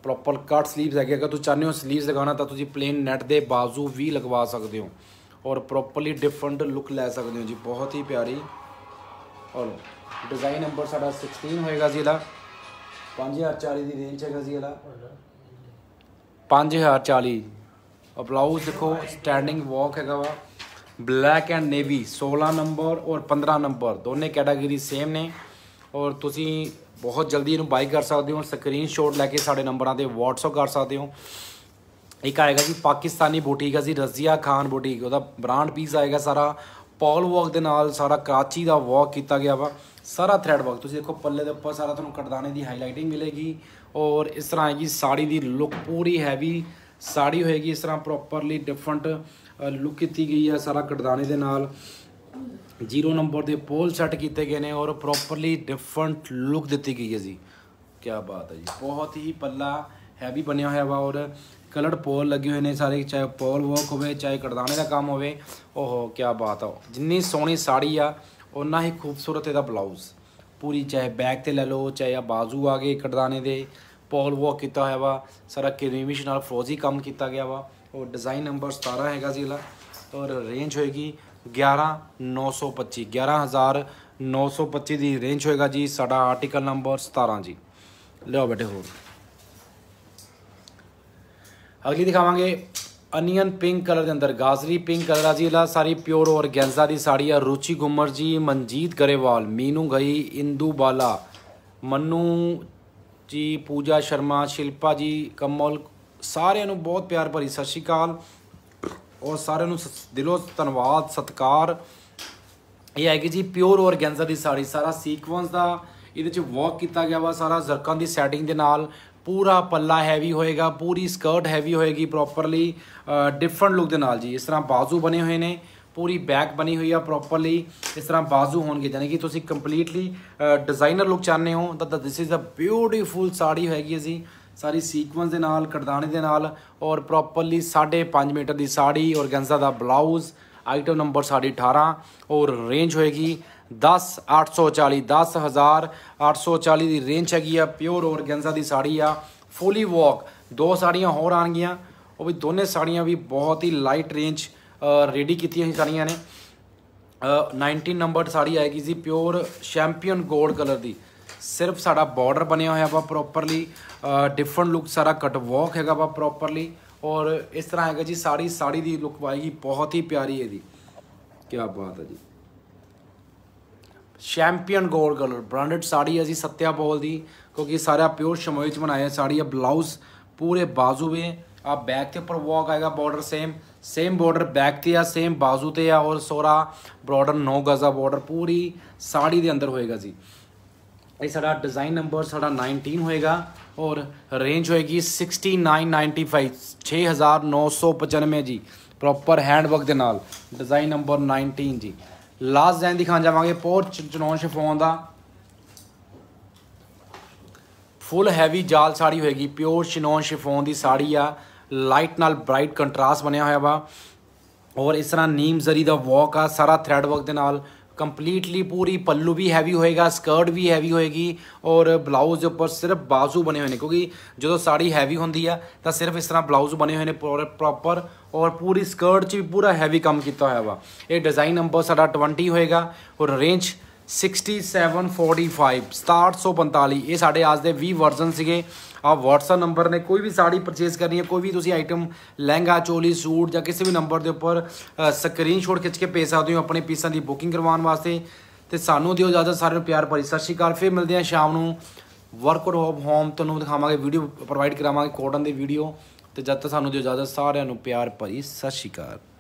ਪ੍ਰੋਪਰ ਕੱਟ ਸਲੀਵਸ ਹੈਗੇ ਅਗਰ ਤੁਸੀਂ ਚਾਹਨੇ ਹੋ ਸਲੀਵਸ ਲਗਾਉਣਾ ਤਾਂ ਤੁਸੀਂ ਪਲੇਨ ਨੈਟ ਦੇ ਬਾਜ਼ੂ ਵੀ ਲਗਵਾ ਸਕਦੇ ਹੋ ਔਰ ਪ੍ਰੋਪਰਲੀ ਡਿਫਰੈਂਟ ਲੁੱਕ ਲੈ ਸਕਦੇ ਹੋ ਜੀ ਬਹੁਤ ਹੀ ਪਿਆਰੀ ਆਲੋ ਡਿਜ਼ਾਈਨ ਨੰਬਰ ਸਾਡਾ 16 ਹੋਏਗਾ ਜੀ ਇਹਦਾ 5040 ਦੀ ਰੇਂਜ ਹੈਗਾ ਜੀ ਇਹਦਾ 5040 ਬਲਾਊਜ਼ ਦੇਖੋ ਸਟੈਂਡਿੰਗ ਵਾਕ ਹੈਗਾ ਵਾ ਬਲੈਕ ਐਂਡ ਨੇਵੀ 16 ਨੰਬਰ ਔਰ 15 ਨੰਬਰ ਦੋਨੇ ਕੈਟਾਗਰੀ ਸੇਮ ਨੇ ਔਰ ਤੁਸੀਂ ਬਹੁਤ ਜਲਦੀ ਇਹਨੂੰ ਬਾਈ ਕਰ ਸਕਦੇ ਹੋ ਸਕਰੀਨਸ਼ਾਟ ਲੈ ਕੇ ਸਾਡੇ ਨੰਬਰਾਂ ਤੇ WhatsApp ਕਰ ਸਕਦੇ ਹੋ ਇੱਕ ਆਏਗਾ ਜੀ ਪਾਕਿਸਤਾਨੀ ਬੂਟੀਕ ਹੈ ਜੀ ਰਜ਼ੀਆ ਖਾਨ ਬੂਟੀਕ ਉਹਦਾ ਬ੍ਰਾਂਡ ਪੀਸ ਆਏਗਾ ਸਾਰਾ ਪੌਲ ਵਾਕ ਦੇ ਨਾਲ ਸਾਰਾ ਕਰਾਚੀ ਦਾ ਵਾਕ ਕੀਤਾ ਗਿਆ ਵਾ ਸਾਰਾ ਥ੍ਰੈਡ ਵਾਕ ਤੁਸੀਂ ਦੇਖੋ ਪੱਲੇ ਦੇ ਉੱਪਰ ਸਾਰਾ ਤੁਹਾਨੂੰ ਕਟਦਾਨੇ ਦੀ ਹਾਈਲਾਈਟਿੰਗ ਮਿਲੇਗੀ ਔਰ ਇਸ ਤਰ੍ਹਾਂ ਜੀ ਸਾੜੀ ਦੀ ਲੁੱਕ ਪੂਰੀ ਹੈਵੀ ਸਾੜੀ ਹੋਏਗੀ ਇਸ ਤਰ੍ਹਾਂ ਪ੍ਰੋਪਰਲੀ ਡਿਫਰੈਂਟ ਲੁੱਕ ਕੀਤੀ ਗਈ ਹੈ ਸਾਰਾ ਕਟਦਾਨੇ ਦੇ ਨਾਲ ਜ਼ੀਰੋ ਨੰਬਰ ਦੇ ਪੋਲ ਸੈੱਟ ਕੀਤੇ ਗਏ ਨੇ ਔਰ ਪ੍ਰੋਪਰਲੀ ਡਿਫਰੈਂਟ ਲੁੱਕ ਦਿੱਤੀ ਗਈ ਹੈ ਜੀ ਕੀ ਬਾਤ ਹੈ ਜੀ ਬਹੁਤ ਹੀ ਪੱਲਾ ਹੈਵੀ ਬਣਿਆ ਹੋਇਆ ਵਾ ਔਰ ਕਲਰਡ ਪੋਲ ਲੱਗੇ ਹੋਏ ਨੇ ਸਾਰੇ ਚਾਹੇ ਪੋਲ ਵਰਕ ਹੋਵੇ ਚਾਹੇ ਕਰਦਾਨੇ ਦਾ ਕੰਮ ਹੋਵੇ ਓਹੋ ਕੀ ਬਾਤ ਆ ਜਿੰਨੀ ਸੋਹਣੀ ਸਾੜੀ ਆ ਉਨਾ ਹੀ ਖੂਬਸੂਰਤ ਇਹਦਾ ਬਲਾਊਜ਼ ਪੂਰੀ ਚਾਹੇ ਬੈਕ ਤੇ ਲੈ ਲਓ ਚਾਹੇ ਆ ਬਾਜ਼ੂ ਆ ਗਏ ਕੜਦਾਣੇ ਦੇ ਪੋਲ ਵਰਕ ਕੀਤਾ ਹੋਇਆ ਵਾ ਸਾਰਾ ਕਰੀਮਿਸ਼ ਨਾਲ ਫਰੋਜ਼ੀ ਕੰਮ ਕੀਤਾ ਗਿਆ ਵਾ ਉਹ ਡਿਜ਼ਾਈਨ ਨੰਬਰ 17 ਹੈਗਾ ਜੀ ਇਹਦਾ ਔਰ ਰੇਂਜ ਹੋਏਗੀ 11925 11925 ਦੀ ਰੇਂਜ ਹੋਏਗਾ ਜੀ ਸਾਡਾ ਆਰਟੀਕਲ ਨੰਬਰ 17 ਜੀ ਲਿਓ ਬੇਟੇ ਹੋਰ ਅਗਲੀ ਦਿਖਾਵਾਂਗੇ ਅਨੀਅਨ ਪਿੰਕ ਕਲਰ ਦੇ ਅੰਦਰ ਗਾਜ਼ਰੀ ਪਿੰਕ ਕਲਰ ਆ ਜੀ ਲਾ ਸਾਰੀ ਪਿਓਰ ਔਰਗੈਂਜ਼ਾ ਦੀ ਸਾੜੀ ਆ ਰੂਚੀ ਗੁੰਮਰ ਜੀ ਮਨਜੀਤ ਗਰੇਵਾਲ ਮੀਨੂ ਗਈ ਇੰਦੂ ਬਾਲਾ ਮੰਨੂ ਜੀ ਪੂਜਾ ਸ਼ਰਮਾ ਸ਼ਿਲਪਾ ਜੀ ਕਮਲ ਸਾਰਿਆਂ ਨੂੰ ਬਹੁਤ ਪਿਆਰ ਭਰੀ ਸਤਿ ਸ਼੍ਰੀ ਅਕਾਲ ਔਰ ਸਾਰਿਆਂ ਨੂੰ ਦਿਲੋਂ ਧੰਨਵਾਦ ਸਤਿਕਾਰ ਇਹ ਹੈਗੀ ਜੀ ਪਿਓਰ ਔਰਗੈਂਜ਼ਾ ਦੀ ਸਾੜੀ ਸਾਰਾ ਸੀਕੁਐਂਸ ਦਾ ਇਹਦੇ ਚ ਵਰਕ ਕੀਤਾ ਗਿਆ ਵਾ ਸਾਰਾ ਜ਼ਰਕਾਂ ਦੀ ਸੈਟਿੰਗ ਦੇ ਨਾਲ ਪੂਰਾ ਪੱਲਾ ਹੈਵੀ ਹੋਏਗਾ ਪੂਰੀ ਸਕਰਟ ਹੈਵੀ ਹੋਏਗੀ ਪ੍ਰੋਪਰਲੀ ਡਿਫਰੈਂਟ ਲੁੱਕ ਦੇ ਨਾਲ ਜੀ ਇਸ ਤਰ੍ਹਾਂ ਬਾਜ਼ੂ ਬਣੇ ਹੋਏ ਨੇ ਪੂਰੀ ਬੈਕ ਬਣੀ ਹੋਈ ਆ ਪ੍ਰੋਪਰਲੀ ਇਸ ਤਰ੍ਹਾਂ ਬਾਜ਼ੂ ਹੋਣਗੇ ਯਾਨੀ ਕਿ ਤੁਸੀਂ ਕੰਪਲੀਟਲੀ ਡਿਜ਼ਾਈਨਰ ਲੁੱਕ ਚਾਹੁੰਦੇ ਹੋ ਤਾਂ this is a beautiful sari ਹੋਏਗੀ ਜੀ ਸਾਰੀ ਸੀਕਵੈਂਸ ਦੇ ਨਾਲ ਕਰਦਾਣੇ ਦੇ ਨਾਲ ਔਰ ਪ੍ਰੋਪਰਲੀ 5.5 ਮੀਟਰ ਦੀ ਸਾੜੀ ਗੰਜ਼ਾ ਦਾ ਬਲਾਊਜ਼ ਆਈਟਮ ਨੰਬਰ 18 ਔਰ ਰੇਂਜ ਹੋਏਗੀ 10 840 10840 ਦੀ ਰੇਂਜ ਹੈਗੀ ਆ ਪਿਓਰ ਔਰਗੈਂਜ਼ਾ ਦੀ ਸਾੜੀ ਆ ਫੁੱਲੀ ਵਾਕ ਦੋ ਸਾੜੀਆਂ ਹੋਰ ਆਣਗੀਆਂ ਉਹ ਵੀ ਦੋਨੇ ਸਾੜੀਆਂ ਵੀ ਬਹੁਤ ਹੀ ਲਾਈਟ ਰੇਂਜ ਰੈਡੀ ਕੀਤੀਆਂ ਹੀ ਸਾੜੀਆਂ ਨੇ 19 ਨੰਬਰ ਸਾੜੀ ਆਏਗੀ ਜੀ ਪਿਓਰ ਚੈਂਪੀਅਨ 골ਡ ਕਲਰ ਦੀ ਸਿਰਫ ਸਾਡਾ ਬਾਰਡਰ ਬਣਿਆ ਹੋਇਆ ਵਾ ਪ੍ਰੋਪਰਲੀ ਡਿਫਰੈਂਟ ਲੁੱਕ ਸਾਰਾ ਕਟ ਵਾਕ ਹੈਗਾ ਵਾ ਪ੍ਰੋਪਰਲੀ ਔਰ ਇਸ ਤਰ੍ਹਾਂ ਹੈਗਾ ਜੀ ਸਾੜੀ ਸਾੜੀ ਦੀ ਲੁੱਕ ਆਏਗੀ ਬਹੁਤ ਹੀ ਪਿਆਰੀ ਹੈ ਜੀ ਕੀ ਬਾਤ ਹੈ ਜੀ champion gold colour branded sari ਅਸੀਂ ਸਤਿਆ ਬੋਲ ਦੀ ਕਿਉਂਕਿ ਸਾਰਾ ਪਿਓਰ ਸ਼ਮੋਈ ਚ ਬਣਾਇਆ ਸਾੜੀ ਆ ਬਲਾਊਜ਼ ਪੂਰੇ ਬਾਜ਼ੂ ਵੇ ਆ ਬੈਕ ਤੇ ਉੱਪਰ ਵਾਕ ਆਏਗਾ border same same border back ਤੇ ਆ ਸੇਮ ਬਾਜ਼ੂ ਤੇ ਆ ਔਰ ਸੋਰਾ ਬਾਰਡਰ 9 ਗਜ਼ਾ ਬਾਰਡਰ ਪੂਰੀ ਸਾੜੀ ਦੇ ਅੰਦਰ ਹੋਏਗਾ ਜੀ ਇਹ ਸਾਡਾ ਡਿਜ਼ਾਈਨ ਨੰਬਰ ਸਾਡਾ 19 ਹੋਏਗਾ ਔਰ ਰੇਂਜ ਹੋਏਗੀ 6995 6995 ਜੀ ਪ੍ਰੋਪਰ ਹੈਂਡ ਵਰਕ ਦੇ ਨਾਲ ਡਿਜ਼ਾਈਨ ਨੰਬਰ 19 ਜੀ ਲਾਸਟ ਜੈਨ ਦਿਖਾ ਜਾਵਾਂਗੇ ਪੋਰ ਚਨੌਨ ਸ਼ਿਫੋਨ ਦਾ ਫੁੱਲ ਹੈਵੀ ਜਾਲ ਸਾੜੀ ਹੋਏਗੀ ਪਿਓਰ ਚਨੌਨ ਸ਼ਿਫੋਨ ਦੀ ਸਾੜੀ ਆ ਲਾਈਟ ਨਾਲ ਬ੍ਰਾਈਟ ਕੰਟਰਾਸਟ ਬਣਿਆ ਹੋਇਆ ਵਾ ਔਰ ਇਸ ਤਰ੍ਹਾਂ ਨੀਮ ਜ਼ਰੀ ਦਾ ਵਾਕ ਆ ਸਾਰਾ ਥ੍ਰੈਡ ਵਰਕ ਦੇ ਨਾਲ ਕੰਪਲੀਟਲੀ ਪੂਰੀ ਪੱਲੂ ਵੀ ਹੈਵੀ ਹੋਏਗਾ ਸਕਰਟ ਵੀ ਹੈਵੀ ਹੋਏਗੀ ਔਰ ਬਲਾਊਜ਼ ਉੱਪਰ ਸਿਰਫ ਬਾਜ਼ੂ ਬਣੇ ਹੋਏ ਨੇ ਕਿਉਂਕਿ ਜਦੋਂ ਸਾੜੀ ਹੈਵੀ ਹੁੰਦੀ ਆ ਤਾਂ ਸਿਰਫ ਇਸ ਤਰ੍ਹਾਂ ਬਲਾਊਜ਼ ਬਣੇ ਹੋਏ ਨੇ ਪ੍ਰੋਪਰ ਔਰ ਪੂਰੀ ਸਕਰਟ 'ਚ ਵੀ ਪੂਰਾ ਹੈਵੀ ਕੰਮ ਕੀਤਾ ਹੋਇਆ ਵਾ ਇਹ ਡਿਜ਼ਾਈਨ ਨੰਬਰ ਸਾਡਾ 20 ਹੋਏਗਾ ਔਰ ਰੇਂਜ 6745 6745 ਇਹ ਸਾਡੇ ਅੱਜ ਦੇ 20 ਵਰਜ਼ਨ ਸੀਗੇ ਆਪ WhatsApp ਨੰਬਰ ਨੇ ਕੋਈ ਵੀ ਸਾੜੀ ਪਰਚੇਸ ਕਰਨੀ ਹੈ ਕੋਈ ਵੀ ਤੁਸੀਂ ਆਈਟਮ ਲਹਿੰਗਾ ਚੋਲੀ ਸੂਟ ਜਾਂ ਕਿਸੇ ਵੀ ਨੰਬਰ ਦੇ ਉੱਪਰ ਸਕਰੀਨਸ਼ਾਟ ਖਿੱਚ ਕੇ ਭੇਜ ਸਕਦੇ ਹੋ ਆਪਣੇ ਪੀਸਾਂ ਦੀ ਬੁਕਿੰਗ ਕਰਵਾਉਣ ਵਾਸਤੇ ਤੇ ਸਾਨੂੰ ਦਿਓ ਜਿਆਦਾ ਸਾਰਿਆਂ ਨੂੰ ਪਿਆਰ ਭਰੀ ਸਤਿ ਸ਼੍ਰੀ ਅਕਾਲ ਫਿਰ ਮਿਲਦੇ ਹਾਂ ਸ਼ਾਮ ਨੂੰ ਵਰਕ ਆਊਟ ਹੋਮ ਹੋਮ ਤੁਹਾਨੂੰ ਦਿਖਾਵਾਂਗੇ ਵੀਡੀਓ ਪ੍ਰੋਵਾਈਡ ਕਰਾਵਾਂਗੇ ਕੋਟਨ ਦੀ ਵੀਡੀਓ ਤੇ ਜਦ ਤੱਕ ਸਾਨੂੰ ਦਿਓ ਜਿਆਦਾ ਸਾਰਿਆਂ ਨੂੰ ਪਿਆਰ ਭਰੀ ਸਤਿ ਸ਼੍ਰੀ ਅਕਾਲ